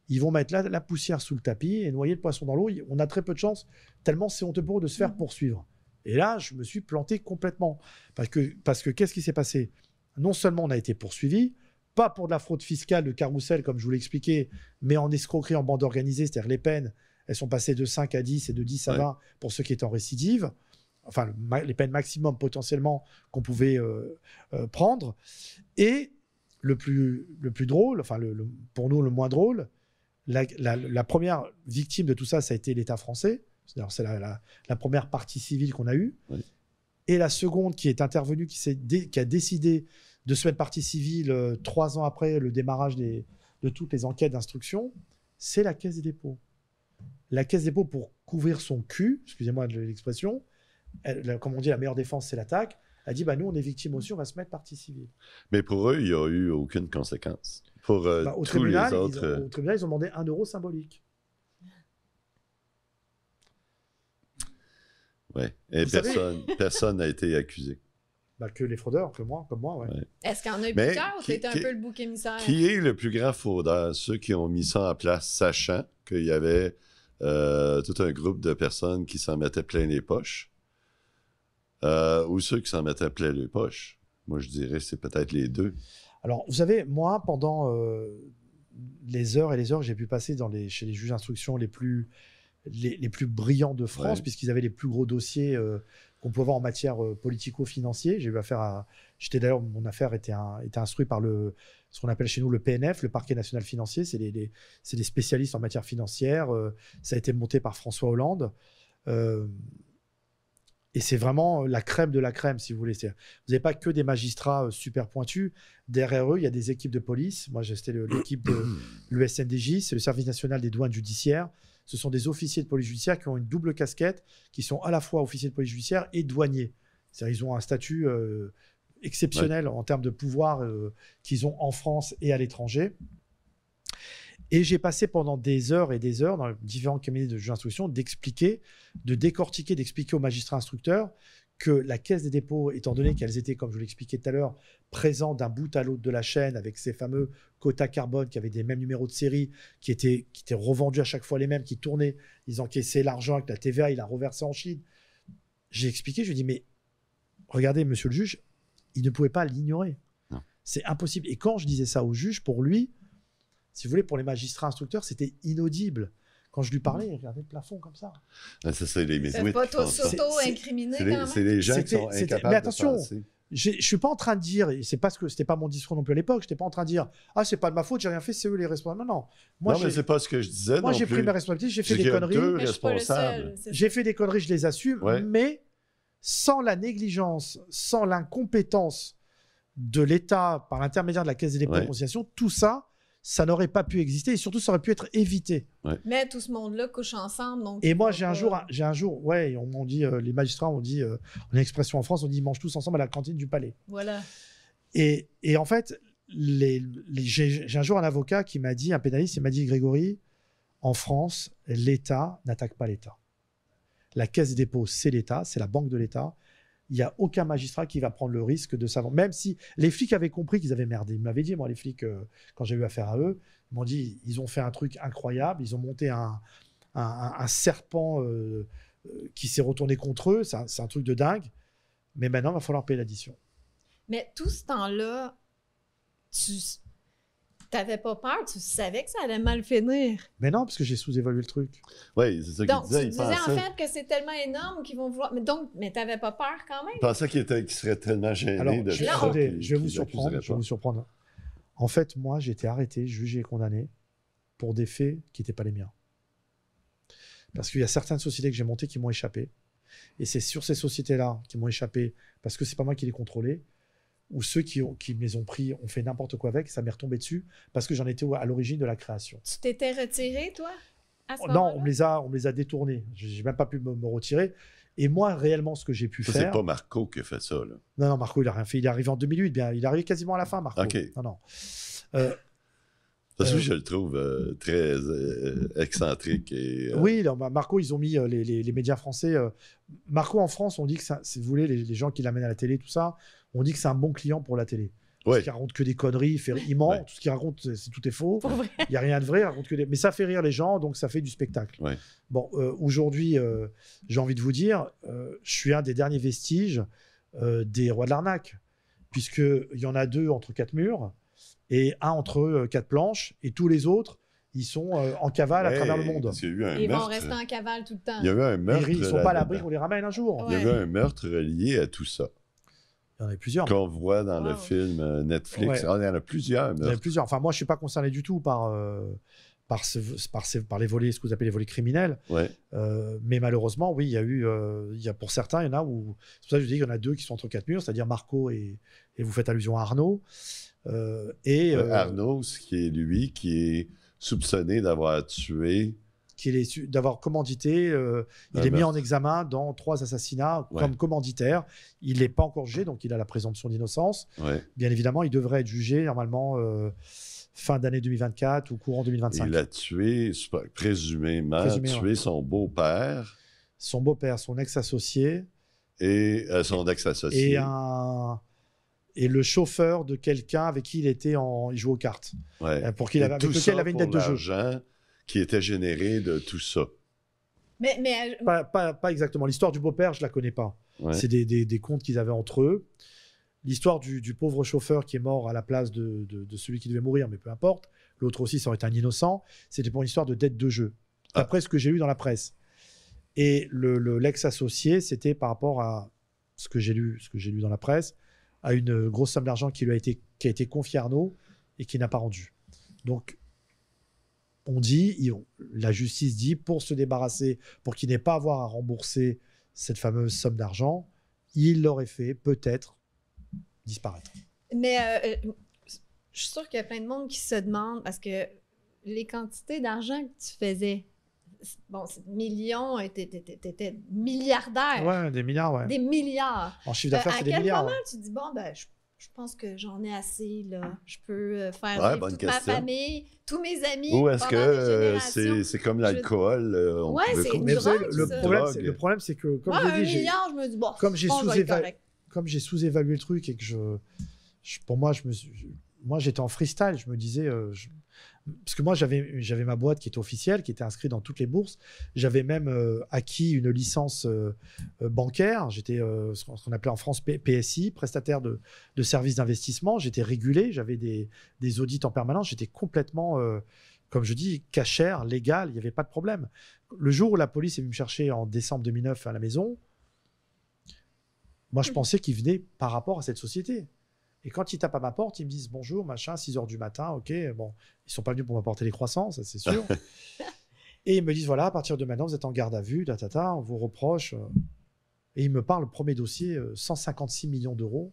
ils vont mettre la, la poussière sous le tapis et noyer le poisson dans l'eau. On a très peu de chance, tellement c'est honteux pour eux de se faire mmh. poursuivre. Et là, je me suis planté complètement. Parce que parce que qu'est-ce qui s'est passé Non seulement on a été poursuivi, pas pour de la fraude fiscale de carrousel, comme je vous l'expliquais, mais en escroquerie en bande organisée, c'est-à-dire les peines, elles sont passées de 5 à 10 et de 10 à 20 pour ceux qui étaient en récidive, enfin les peines maximum potentiellement qu'on pouvait euh, euh, prendre. Et le plus, le plus drôle, enfin pour nous le moins drôle, la, première victime de tout ça, ça a été l'État français. C'est la, première partie civile qu'on a eue. Et la seconde qui est intervenue, qui, a décidé de se mettre partie civile euh, trois ans après le démarrage de toutes les enquêtes d'instruction, c'est la Caisse des dépôts. La Caisse des dépôts, pour couvrir son cul, excusez-moi de l'expression, comme on dit, la meilleure défense, c'est l'attaque a dit bah, nous, on est victime aussi, on va se mettre partie civile. Mais pour eux, il n'y a eu aucune conséquence. Pour euh, bah, tous les autres. au tribunal, ils ont demandé un euro symbolique. Ouais. Et personne n'a été accusé. <laughs> Bah, que les fraudeurs, que moi, comme moi, ouais. Est-ce qu'il y en a eu plusieurs ou c'était un peu le bouc émissaire? Qui est le plus grand fraudeur? Ceux qui ont mis ça en place sachant qu'il y avait euh, tout un groupe de personnes qui s'en mettaient plein les poches euh, ou ceux qui s'en mettaient plein les poches. Moi, je dirais c'est peut-être les deux. Alors, vous savez, moi, pendant euh, les heures et les heures que j'ai pu passer dans les, chez les juges d'instruction les plus, les, plus brillants de France, puisqu'ils avaient les plus gros dossiers euh, qu'on pouvait avoir en matière politico-financier. J'ai eu affaire à. J'étais d'ailleurs, mon affaire était, un, instruite par le, ce qu'on appelle chez nous le PNF, le Parquet national financier. C'est c'est des spécialistes en matière financière. ça a été monté par François Hollande. Euh, et c'est vraiment euh, la crème de la crème, si vous voulez. Vous n'avez pas que des magistrats euh, super pointus. Derrière eux, il y a des équipes de police. Moi, j'étais l'équipe de <coughs> l'USNDJ, c'est le Service national des douanes judiciaires. Ce sont des officiers de police judiciaire qui ont une double casquette, qui sont à la fois officiers de police judiciaire et douaniers. cest à ils ont un statut euh, exceptionnel en termes de pouvoir qu'ils ont en France et à l'étranger. Et j'ai passé pendant des heures et des heures dans les différents cabinets de juge d'instruction d'expliquer, de décortiquer, d'expliquer aux magistrats instructeurs que la caisse des dépôts, étant donné qu'elles étaient, comme je vous l'expliquais tout à l'heure, présentes d'un bout à l'autre de la chaîne avec ces fameux quotas carbone qui avaient des mêmes numéros de série, qui étaient, qui étaient revendus à chaque fois les mêmes, qui tournaient, ils encaissaient l'argent avec la TVA, ils la reversaient en Chine. J'ai expliqué, je lui ai dit, mais regardez, monsieur le juge, il ne pouvait pas l'ignorer. C'est impossible. Et quand je disais ça au juge, pour lui, si vous voulez, pour les magistrats instructeurs, c'était inaudible. Quand je lui parlais, il regardait le plafond comme ça. Ah, ça, c'est les C'est pas sauto C'est les gens qui sont incapables Mais attention, je suis pas en train de dire, et c'est parce que c'était pas mon discours non plus à l'époque, j'étais pas en train de dire, ah c'est pas de ma faute, j'ai rien fait, c'est eux les responsables. Non, non. Moi, non, mais pas ce que je disais. Moi, j'ai pris mes responsabilités, j'ai fait des conneries. J'ai fait des conneries, je les assume, mais sans la négligence, sans l'incompétence de l'État par l'intermédiaire de la Caisse des dépôts tout ça, ça n'aurait pas pu exister et surtout ça aurait pu être évité. Mais tout ce monde-là couche ensemble. et moi, j'ai un, jour, euh, j'ai un jour, ouais, on, dit, euh, les magistrats ont dit, euh, en une expression en France, on dit, ils mangent tous ensemble à la cantine du palais. Voilà. Et, et en fait, j'ai un jour un avocat qui m'a dit, un pénaliste, il m'a dit, Grégory, en France, l'État n'attaque pas l'État. La caisse des dépôts, c'est l'État, c'est la banque de l'État il n'y a aucun magistrat qui va prendre le risque de savoir. Même si les flics avaient compris qu'ils avaient merdé. Ils me dit, moi, les flics, euh, quand j'ai eu affaire à eux, ils m'ont dit, ils ont fait un truc incroyable, ils ont monté un, serpent euh, euh, qui s'est retourné contre eux, c'est un, truc de dingue. Mais maintenant, il va falloir payer l'addition. Mais tout ce temps-là, tu, T'avais pas peur, tu savais que ça allait mal finir. Mais non, parce que j'ai sous évolué le truc. Oui, c'est ça qu'il disait. Tu disais en fait que c'est tellement énorme qu'ils vont vouloir. Mais donc, mais t'avais pas peur quand même. Je pensais qu'il qui serait tellement gêné Alors, de je, ça, je vais vous surprendre. Je vais vous surprendre. En fait, moi, j'ai été arrêté, jugé et condamné pour des faits qui n'étaient pas les miens. Parce qu'il y a certaines sociétés que j'ai montées qui m'ont échappé. Et c'est sur ces sociétés-là qui m'ont échappé parce que c'est pas moi qui les contrôlais ou ceux qui, ont, qui me les ont pris ont fait n'importe quoi avec, ça m'est retombé dessus parce que j'en étais à l'origine de la création. Tu t'étais retiré, toi à ce Non, on me les a, on me les a détournés. J'ai même pas pu me, retirer. Et moi, réellement, ce que j'ai pu faire. C'est pas Marco qui a fait ça, là. Non, non, Marco, il a rien fait. Il est arrivé en 2008. Bien, il est arrivé quasiment à la fin, Marco. OK. Non, non. parce euh, euh, que je le trouve euh, très excentrique. Et, oui, Marco, ils ont mis les, médias français. Marco, en France, on dit que, ça, si vous voulez, les gens qui l'amènent à la télé, tout ça, on dit que c'est un bon client pour la télé. Parce raconte que des conneries, il, fait, ment, tout ce qu'il raconte, c'est tout est faux. Il n'y a rien de vrai, raconte que des... mais ça fait rire les gens, donc ça fait du spectacle. Bon, euh, aujourd'hui, euh, j'ai envie de vous dire, euh, je suis un des derniers vestiges des rois de l'arnaque, puisqu'il y en a deux entre quatre murs et un entre quatre planches, et tous les autres, ils sont en cavale à travers le monde. Il ils vont rester en cavale tout le temps. un Ils, ne sont pas à l'abri on les ramène un jour. Il y a un meurtre lié à tout ça. Il y en a plusieurs. Qu'on voit dans le film euh, Netflix. Ah, il y en a plusieurs. Il y en a plusieurs. Enfin, moi, je ne suis pas concerné du tout par, euh, par, ce, par, les volets, ce que vous appelez les volets criminels. Ouais. Euh, mais malheureusement, oui, il y a eu, il y a, pour certains, il y en a où. C'est pour ça que je dis qu'il y en a deux qui sont entre quatre murs, c'est-à-dire Marco et, et, vous faites allusion à Arnaud. et, Arnaud, ce qui est lui, qui est soupçonné d'avoir tué est d'avoir commandité. Euh, il ah est mis bah. en examen dans trois assassinats comme commanditaire. Il n'est pas encore jugé, donc il a la présomption d'innocence. Bien évidemment, il devrait être jugé normalement euh, fin d'année 2024 ou courant 2025. Il a tué, présumément, Présumé, tué son beau-père. Son beau-père, son ex-associé. Et euh, son ex-associé. Et le chauffeur de quelqu'un avec qui il était en il jouait aux cartes pour qu'il avait, avec lequel il avait une dette de jeu qui était généré de tout ça. Mais, euh, Pas, exactement. L'histoire du beau-père, je la connais pas. C'est des, des, qu'ils avaient entre eux. L'histoire du, pauvre chauffeur qui est mort à la place de, de, celui qui devait mourir, mais peu importe. L'autre aussi, ça aurait été un innocent. C'était pour une histoire de dette de jeu. Ah. Après ce que j'ai lu dans la presse. Et le, l'ex-associé, c'était par rapport à ce que j'ai lu, ce que j'ai lu dans la presse, à une grosse somme d'argent qui lui a été, qui a été confiée à Arnaud et qui n'a pas rendu. Donc, on dit, la justice dit, pour se débarrasser, pour qu'il n'ait pas à avoir à rembourser cette fameuse somme d'argent, il l'aurait fait peut-être disparaître. Mais euh, euh, je suis sûr qu'il y a plein de monde qui se demande, parce que les quantités d'argent que tu faisais, bon, millions, étaient milliardaire. Ouais, des milliards, ouais. Des milliards. En chiffre d'affaires, euh, c'est des milliards. tu dis, bon, ben, je je pense que j'en ai assez, là. Je peux euh, faire ouais, euh, toute ma famille, tous mes amis. Ou est-ce que euh, c'est comme l'alcool? Oui, c'est Mais drogue, le, le, problème, le problème, c'est que, comme j'ai dit, je me dis, bon, comme j'ai sous-évalué le truc et que je pour moi, je me suis, moi, j'étais en freestyle. Je me disais, euh, parce que moi, j'avais, ma boîte qui était officielle, qui était inscrite dans toutes les bourses. J'avais même euh, acquis une licence euh, bancaire. J'étais ce qu'on appelait en France PSI, prestataire de, services d'investissement. J'étais régulé. J'avais des, audits en permanence. J'étais complètement comme je dis, cachère, légal, il n'y avait pas de problème. Le jour où la police est venue me chercher en décembre 2009 à la maison, moi je mmh. pensais qu'il venait par rapport à cette société. Et quand ils tapent à ma porte, ils me disent bonjour, machin, 6 heures du matin, ok, bon, ils sont pas venus pour m'apporter les croissants, ça c'est sûr. <laughs> et ils me disent voilà, à partir de maintenant, vous êtes en garde à vue, tatata, on vous reproche. Euh. Et ils me parlent, premier dossier, 156 euh, millions d'euros.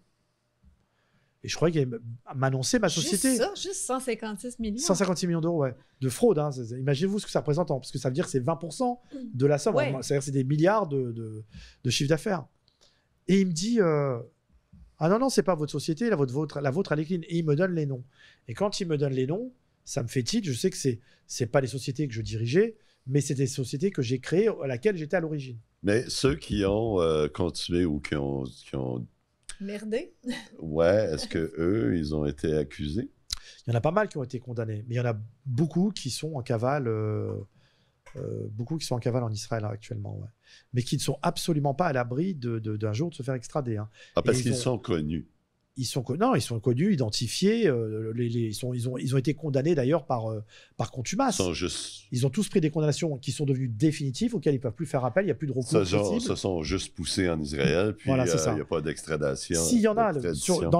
Et je croyais qu'il m'annoncer ma société. Juste ça, juste 156 millions. 156 millions d'euros, ouais. De fraude, hein, Imaginez-vous ce que ça représente, hein, parce que ça veut dire que c'est 20% de la somme. C'est-à-dire c'est des milliards de, de, chiffre d'affaires. Et il me dit, euh, ah non, non, c'est pas votre société, la vôtre, la vôtre, Et ils me donnent les noms. Et quand ils me donnent les noms, ça me fait titre. Je sais que c'est c'est pas les sociétés que je dirigeais, mais c'est des sociétés que j'ai créées, à laquelle j'étais à l'origine. Mais ceux qui ont euh, continué ou qui ont, qui ont... Merdé. ouais, est-ce que eux, ils ont été accusés? Il y en a pas mal qui ont été condamnés, mais il y en a beaucoup qui sont en cavale. Euh, euh, beaucoup qui sont en cavale en Israël hein, actuellement, mais qui ne sont absolument pas à l'abri d'un de, jour de se faire extrader. Hein. Ah, parce qu'ils sont connus. Ils sont non, ils sont connus, identifiés. Euh, les, ils, ont, ils ont été condamnés d'ailleurs par, euh, par contumace. Ils, ont tous pris des condamnations qui sont devenues définitives, auxquelles ils ne peuvent plus faire appel. Il n'y a plus de recours. Ça, se sont juste poussés en Israël, puis il n'y a pas d'extradation. S'il y en a, sur,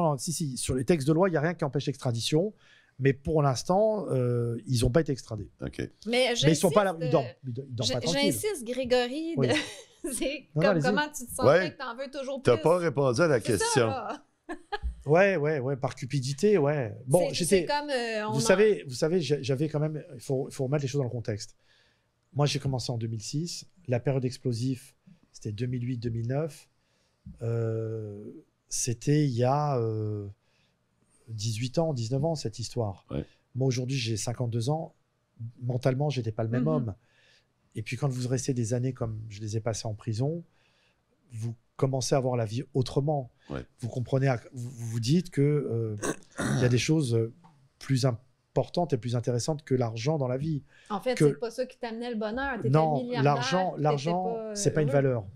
sur les textes de loi, il n'y a rien qui empêche l'extradition mais pour l'instant, euh, ils n'ont pas été extradés. Mais, ils ne sont pas là, ils dorment, pas J'insiste, Grégory, <laughs> c'est comment tu te sens que tu en veux toujours plus. Tu n'as pas répondu à la question. Oui, <laughs> ouais, ouais, ouais, par cupidité, ouais. Bon, j'étais. Euh, vous, savez, vous savez, j'avais quand même. Il faut, remettre les choses dans le contexte. Moi, j'ai commencé en 2006. La période explosive, c'était 2008-2009. Euh, c'était il y a. 18 ans, 19 ans cette histoire. Moi aujourd'hui j'ai 52 ans, mentalement je n'étais pas le même mhm. homme. Et puis quand vous restez des années comme je les ai passées en prison, vous commencez à voir la vie autrement. Vous comprenez, vous vous dites que euh, il y a des choses euh, plus importantes et plus intéressantes que l'argent dans la vie. En fait, c'est pas ça qui t'amenait le bonheur. non, l'argent, l'argent, c'est pas, une euh, valeur.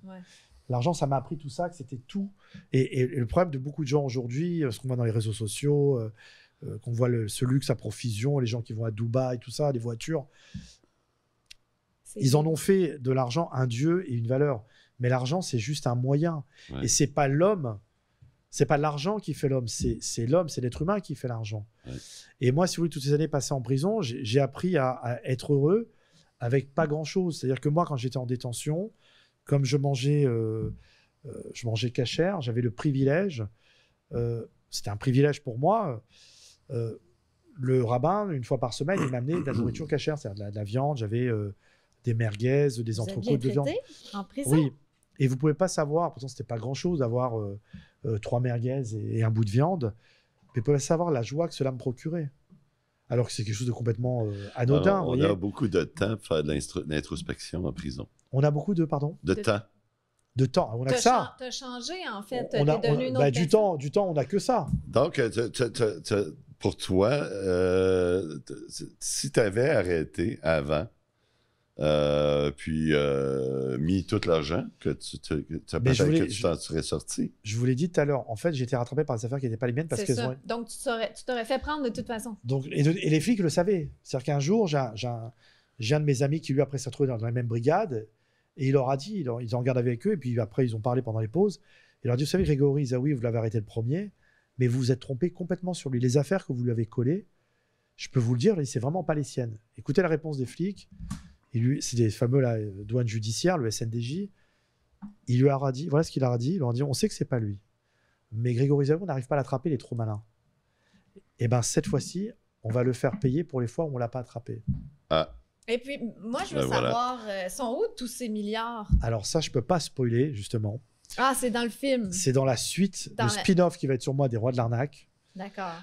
L'argent, ça m'a appris tout ça, que c'était tout. Et, le problème de beaucoup de gens aujourd'hui, euh, ce qu'on voit dans les réseaux sociaux, euh, euh, qu'on voit ce luxe à profusion, les gens qui vont à Dubaï, tout ça, les voitures, ils en ont fait de l'argent un dieu et une valeur. Mais l'argent, c'est juste un moyen. Et Et c'est pas l'homme, c'est pas l'argent qui fait l'homme, c'est l'homme, c'est l'être humain qui fait l'argent. Et moi, si vous voulez, toutes ces années passées en prison, j'ai appris à, être heureux avec pas grand chose. C'est-à-dire que moi, quand j'étais en détention, comme je mangeais, euh, euh, je mangeais cachère, j'avais le privilège, euh, c'était un privilège pour moi. le rabbin, une fois par semaine, il m'amenait de la nourriture cachère, c'est-à-dire de, la, viande. J'avais des merguez, des entrecôtes de viande. En prison. Oui. Et vous pouvez pas savoir, pourtant c'était pas grand-chose d'avoir trois merguez et, un bout de viande, mais vous pouvez savoir la joie que cela me procurait alors que c'est quelque chose de complètement euh, anodin. on a beaucoup de temps pour faire de l'introspection en prison. On a beaucoup de, pardon De, temps. De temps, on a que ça. as changé, en fait. On, a, ben, du temps, du temps, on a que ça. Donc, euh, pour toi, euh, si tu avais arrêté avant, euh, puis euh, mis tout l'argent que tu, tu, tu, tu sorti. Je vous l'ai dit tout à l'heure, en fait, j'ai été rattrapé par des affaires qui n'étaient pas les miennes parce que. Donc, tu t'aurais fait prendre de toute façon. Donc, et, les flics le savaient. C'est-à-dire qu'un jour, j'ai un, de mes amis qui, lui, après, s'est retrouvé dans, la même brigade et il leur a dit, ils en regardé avec eux et puis après, ils ont parlé pendant les pauses. Il leur a dit Vous savez, Grégory oui vous l'avez arrêté le premier, mais vous vous êtes trompé complètement sur lui. Les affaires que vous lui avez collées, je peux vous le dire, c'est vraiment pas les siennes. Écoutez la réponse des flics lui, c'est des fameux là, euh, douanes judiciaires, le SNDJ. Il lui aura dit, voilà ce qu'il a dit. Il leur dit, on sait que c'est pas lui, mais Grégory Zavon n'arrive pas à l'attraper, il est trop malin. Et ben cette fois-ci, on va le faire payer pour les fois où on l'a pas attrapé. Ah. Et puis moi, je veux ben, savoir, sans euh, sont où tous ces milliards Alors ça, je peux pas spoiler justement. Ah, c'est dans le film. C'est dans la suite, le spin-off qui va être sur moi des rois de l'arnaque. D'accord.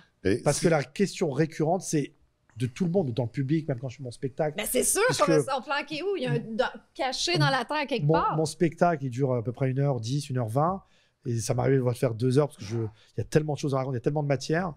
Parce que la question récurrente, c'est de tout le monde, dans le public, même quand je fais mon spectacle. Mais ben, c'est sûr qu'on va en planquer où Il y a un caché dans la terre quelque mon, part. Mon spectacle, il dure à peu près 1 heure 10 1 heure 20 Et ça m'arrive de faire 2 heures parce qu'il y a tellement de choses à raconter, il y a tellement de matière.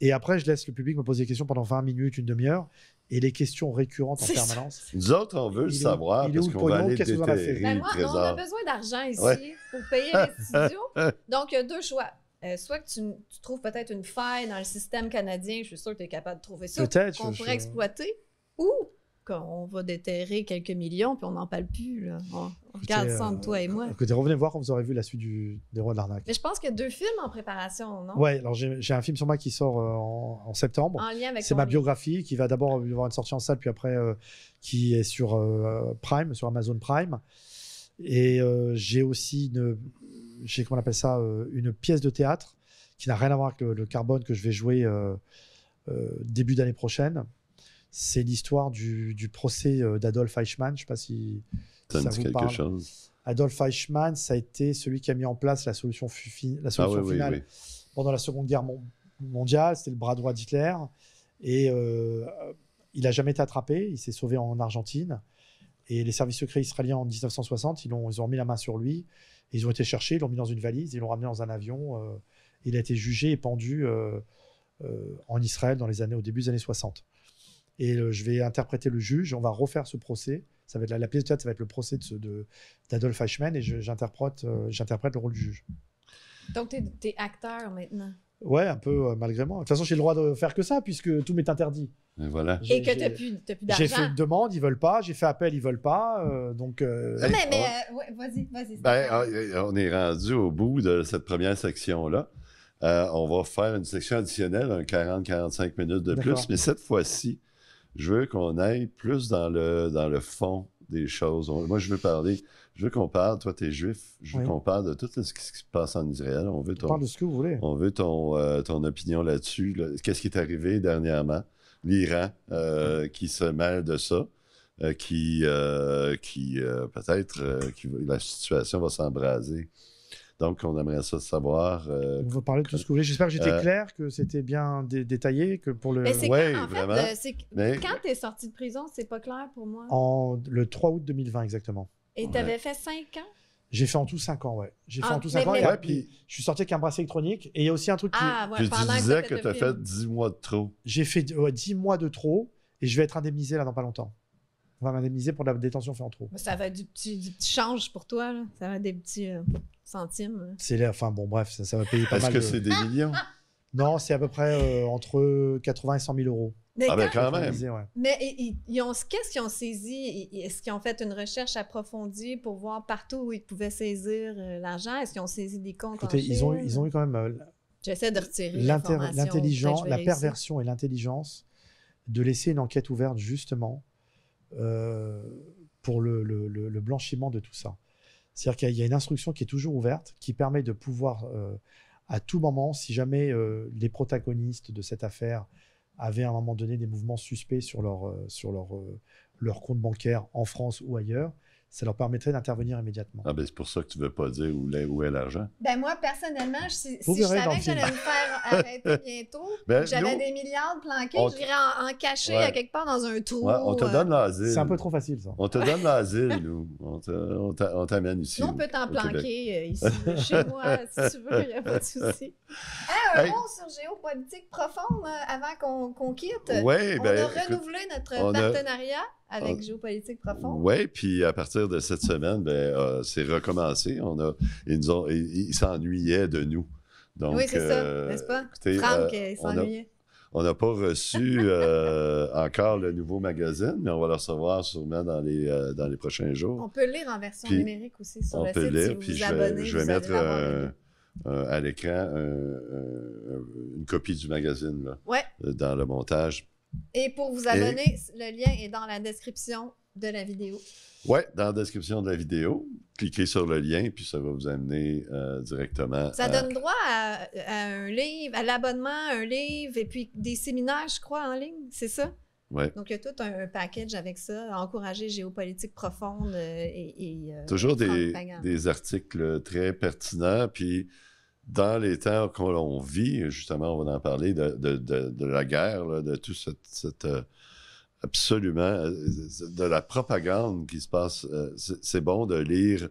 Et après, je laisse le public me poser des questions pendant 20 minutes, une demi-heure. Et les questions récurrentes en permanence. Nous autres, on veut le savoir où, parce qu'on va aller vous ben moi, On a besoin d'argent ici pour payer les <laughs> studios. Donc, il y a deux choix euh, soit que tu, trouves peut-être une faille dans le système canadien, je suis sûr que tu es capable de trouver ça, qu'on pourrait exploiter, ou qu'on va déterrer quelques millions puis on n'en parle plus. Là. On, regarde ça entre euh, toi et moi. Écoutez, revenez voir quand vous aurez vu la suite du, des Rois de l'Arnaque. Mais je pense qu'il y a deux films en préparation, non? Oui, alors j'ai un film sur moi qui sort euh, en, septembre. En lien avec C'est ma biographie qui va d'abord avoir une sortie en salle, puis après qui est sur Prime, sur Amazon Prime. Et j'ai aussi une, j'ai comment on appelle ça, euh, une pièce de théâtre qui n'a rien à voir avec le, carbone que je vais jouer euh, euh, début d'année prochaine. C'est l'histoire du, procès d'Adolf Eichmann. Je ne sais pas si, ça, vous quelque parle. Chose. Adolf Eichmann, ça a été celui qui a mis en place la solution, la ah finale pendant la Seconde Guerre mondiale. C'était le bras droit d'Hitler. Et il n'a jamais été attrapé. Il s'est sauvé en Argentine. Et les services secrets israéliens en 1960, ils ont, ils ont remis la main sur lui ils ont été cherchés, ils l'ont mis dans une valise, ils l'ont ramené dans un avion. Euh, il a été jugé et pendu euh, euh, en Israël dans les années, au début des années 60. Et je vais interpréter le juge, on va refaire ce procès. Ça va être la, pièce de théâtre, ça va être le procès d'Adolf de, de Eichmann et j'interprète le rôle du juge. Donc, tu es, es, acteur maintenant. Ouais, un peu euh, malgré moi. De toute façon, j'ai le droit de faire que ça puisque tout m'est interdit. Et voilà. Et que tu n'as plus, d'argent. J'ai fait une demande, ils veulent pas. J'ai fait appel, ils veulent pas. Euh, donc, euh, mais, mais vas-y, vas-y. Ben, on- est rendu au bout de cette première section-là. on va faire une section additionnelle, 40-45 minutes de plus, mais cette fois-ci, je veux qu'on aille plus dans le, dans le fond des choses. moi, je veux parler je veux qu'on parle, toi tu es juif, je veux qu'on parle de tout ce qui se passe en Israël. On veut ton, ce que vous voulez. On veut ton, euh, ton opinion là-dessus. Là. dessus quest ce qui est arrivé dernièrement? L'Iran euh, qui se mêle de ça, euh, qui, peut-être qui, la situation va s'embraser. Donc, on aimerait ça savoir. on va parler de tout ce que vous voulez. J'espère que j'étais clair, que c'était bien détaillé, que pour le. vraiment. quand t'es sorti de prison, c'est pas clair pour moi. En, le 3 août 2020, exactement. Et tu avais fait 5 ans? J'ai fait en tout 5 ans, ouais. J'ai fait ah, en tout 5 ans. Et puis je suis sorti avec un bracelet électronique. Et il y a aussi un truc qui. Ah, tu disais que tu as fait 10 mois de trop. J'ai fait 10 mois de trop et je vais être indemnisé là dans pas longtemps. On va m'indemniser pour la détention fait en trop. Ça va être du petit, change pour toi, là. Ça va être des petits euh, centimes. C'est là, enfin bon, bref, ça, va payer pas mal. Est-ce que c'est des millions? Non, c'est à peu près euh, entre 80 et 100 000 euros. Mais ah ben, quand même. Mais qu'est-ce qu'ils ont saisi? Est-ce qu'ils ont fait une recherche approfondie pour voir partout où ils pouvaient saisir euh, l'argent? Est-ce qu'ils ont saisi des comptes? en ils, ont, ils ont eu quand même... Euh, J'essaie de retirer l'intelligence, la perversion et l'intelligence de laisser une enquête ouverte justement pour le, blanchiment de tout ça. C'est-à-dire qu'il y a une instruction qui est toujours ouverte, qui permet de pouvoir à tout moment, si jamais euh, les protagonistes de cette affaire avaient à un moment donné des mouvements suspects sur leur, euh, sur euh, leur compte bancaire en France ou ailleurs, ça leur permettrait d'intervenir immédiatement. Ah ben c'est pour ça que tu ne veux pas dire où, est, l'argent. Ben moi, personnellement, si, je savais que j'allais me faire arrêter <laughs> bientôt, ben, j'avais des milliards planqués, je les en, en, cacher à quelque part dans un trou. on te euh, donne l'asile. C'est un peu trop facile, ça. On te donne l'asile, nous. On t'amène ici. Nous, on peut t'en planquer euh, ici, chez moi, si tu veux, il n'y a pas de <laughs> souci un sur géopolitique profonde hein, avant qu'on quitte. Ben, on a renouvelé notre partenariat avec ah. Géopolitique profonde. Oui, puis à partir de cette semaine, ben, euh, c'est recommencé. On a, ils s'ennuyaient de nous. oui, c'est ça, euh, n'est-ce pas? Écoutez, Franck, euh, On n'a pas reçu encore le nouveau magazine, mais on va le recevoir sûrement dans les, dans les prochains jours. On peut lire en version numérique aussi sur le peut site. si vous vous abonnez, je vais mettre euh, à l'écran une copie du magazine euh, dans le montage. Et pour vous abonner, le lien est dans la description de la vidéo. Oui, dans la description de la vidéo. Cliquez sur le lien, puis ça va vous amener euh, directement. Ça donne droit à, un livre, à l'abonnement, un livre, et puis des séminaires, je crois, en ligne, c'est ça? Oui. Donc, il y a tout un, package avec ça, encourager géopolitique profonde et. Toujours des, des, articles très pertinents, puis dans les temps qu'on vit, justement, on va en parler de, la guerre, de tout cette, euh, absolument euh, de la propagande qui se passe. Euh, c'est bon de lire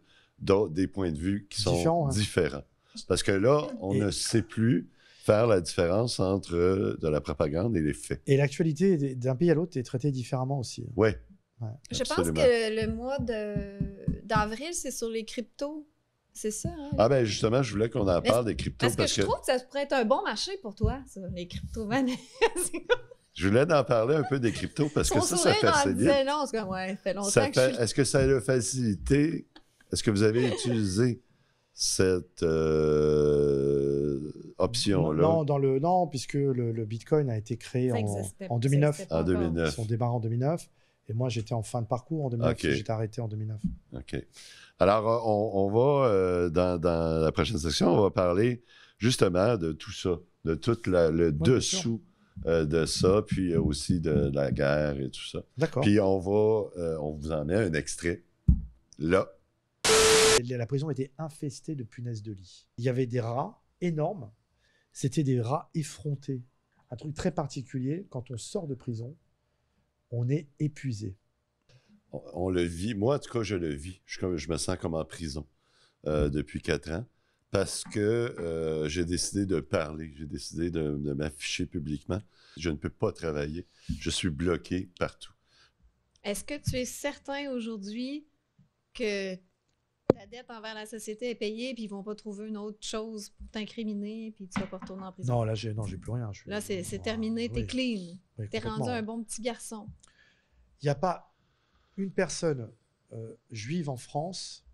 des points de vue qui sont différents. Hein. Parce que là, on ne sait plus faire la différence entre de la propagande et les faits. Et l'actualité d'un pays à l'autre est traitée différemment aussi. Hein. Oui. Ouais, Je pense que le mois d'avril, c'est sur les cryptos. C'est ça. Hein. Ah ben justement, je voulais qu'on en parle des cryptos. Parce, que, je trouve que ça pourrait être un bon marché pour toi, ça, les crypto-monnaies. <laughs> je voulais en parler un peu des cryptos parce que ça, ça fait longtemps Est-ce que ça a facilité? Est-ce que vous avez utilisé cette euh, option-là? Non, dans le, non, puisque le, Bitcoin a été créé en, en, 2009. En 2009. Ils en 2009. Et moi, j'étais en fin de parcours en 2009. Okay. J'étais arrêté en 2009. OK. Alors, euh, on, va, euh, dans, la prochaine section, on va parler justement de tout ça, de tout le dessous euh, de ça, puis aussi de, la guerre et tout ça. D'accord. Puis on va, on vous en met un extrait là. La prison était infestée de punaises de lit. Il y avait des rats énormes. C'était des rats effrontés. Un truc très particulier, quand on sort de prison, on est épuisé on le vit. Moi, en tout cas, je le vis. Je, me sens comme en prison euh, mm. depuis quatre ans parce que euh, j'ai décidé de parler, j'ai décidé de, m'afficher publiquement. Je ne peux pas travailler. Je suis bloqué partout. Est-ce que tu es certain aujourd'hui que ta dette envers la société est payée, puis ils vont pas trouver une autre chose pour t'incriminer, puis tu vas pas retourner en prison? Non, là, j'ai, plus rien. là, c'est, terminé, t'es ah, clean. t'es rendu un bon petit garçon. Il n'y a pas une personne euh, juive en France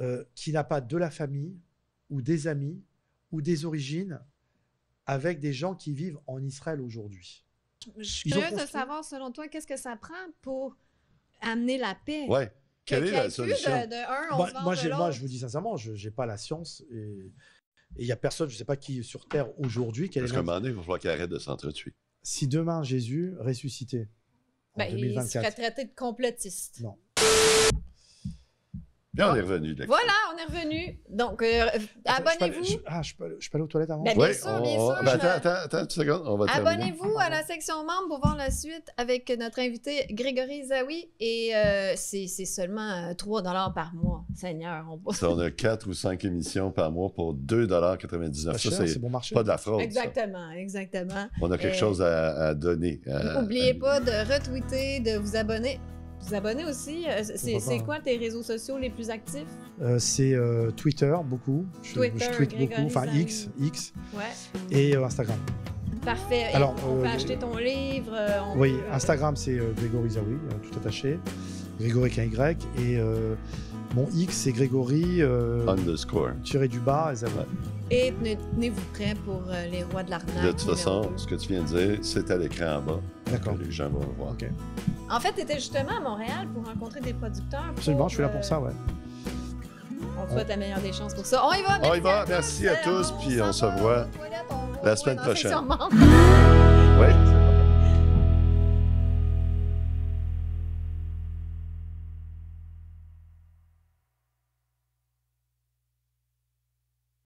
euh, qui n'a pas de la famille ou des amis ou des origines avec des gens qui vivent en Israël aujourd'hui. Je suis savoir, selon toi, qu'est-ce que ça prend pour amener la paix? Ouais. Quelle est la solution? moi, je vous dis sincèrement, je n'ai pas la science et il n'y a personne, je ne sais pas qui sur Terre aujourd'hui. Parce qu'à un moment donné, il va falloir arrête de s'entretuer. Si demain Jésus ressuscité ben, il serait traité de complotiste. Non. Bien, on est revenu. Voilà, on est revenu. Donc, euh, abonnez-vous. Ah, je peux, je peux, aller aux toilettes avant. Bah, bien sûr. Bah, attends, attends, une seconde. Abonnez-vous à la section membre pour voir la suite avec notre invité Grégory Zawi. Et euh, c'est seulement 3 euh, par mois. Seigneur, on on a 4 ou 5 émissions par mois pour 2,99 Ça, c'est bon marché. pas de la fraude. Exactement, exactement. On a quelque chose à, à donner. N'oubliez pas de retweeter, de vous abonner vous abonnez aussi. Euh, c'est hein. quoi tes réseaux sociaux les plus actifs euh, C'est euh, Twitter, beaucoup. Twitter, beaucoup. Enfin, X, X. Et Instagram. Parfait. Alors, on peut acheter ton livre. oui, Instagram, c'est Grégory Zawi, tout attaché. Grégory k Y. Et mon X, c'est Grégory. Underscore. Tiré du bas, Zawi. Et tenez-vous prêts pour euh, les rois de l'arnaque. De toute façon, ce que tu viens de dire, c'est à l'écran en bas. D'accord. Les gens vont le voir. OK. En fait, tu étais justement à Montréal pour rencontrer des producteurs. C'est bon, je suis là pour euh, ça, ouais. On te souhaite la meilleure des chances pour ça. On y va, merci. On y va, à merci à tous, puis on, on se voit la semaine prochaine. oui.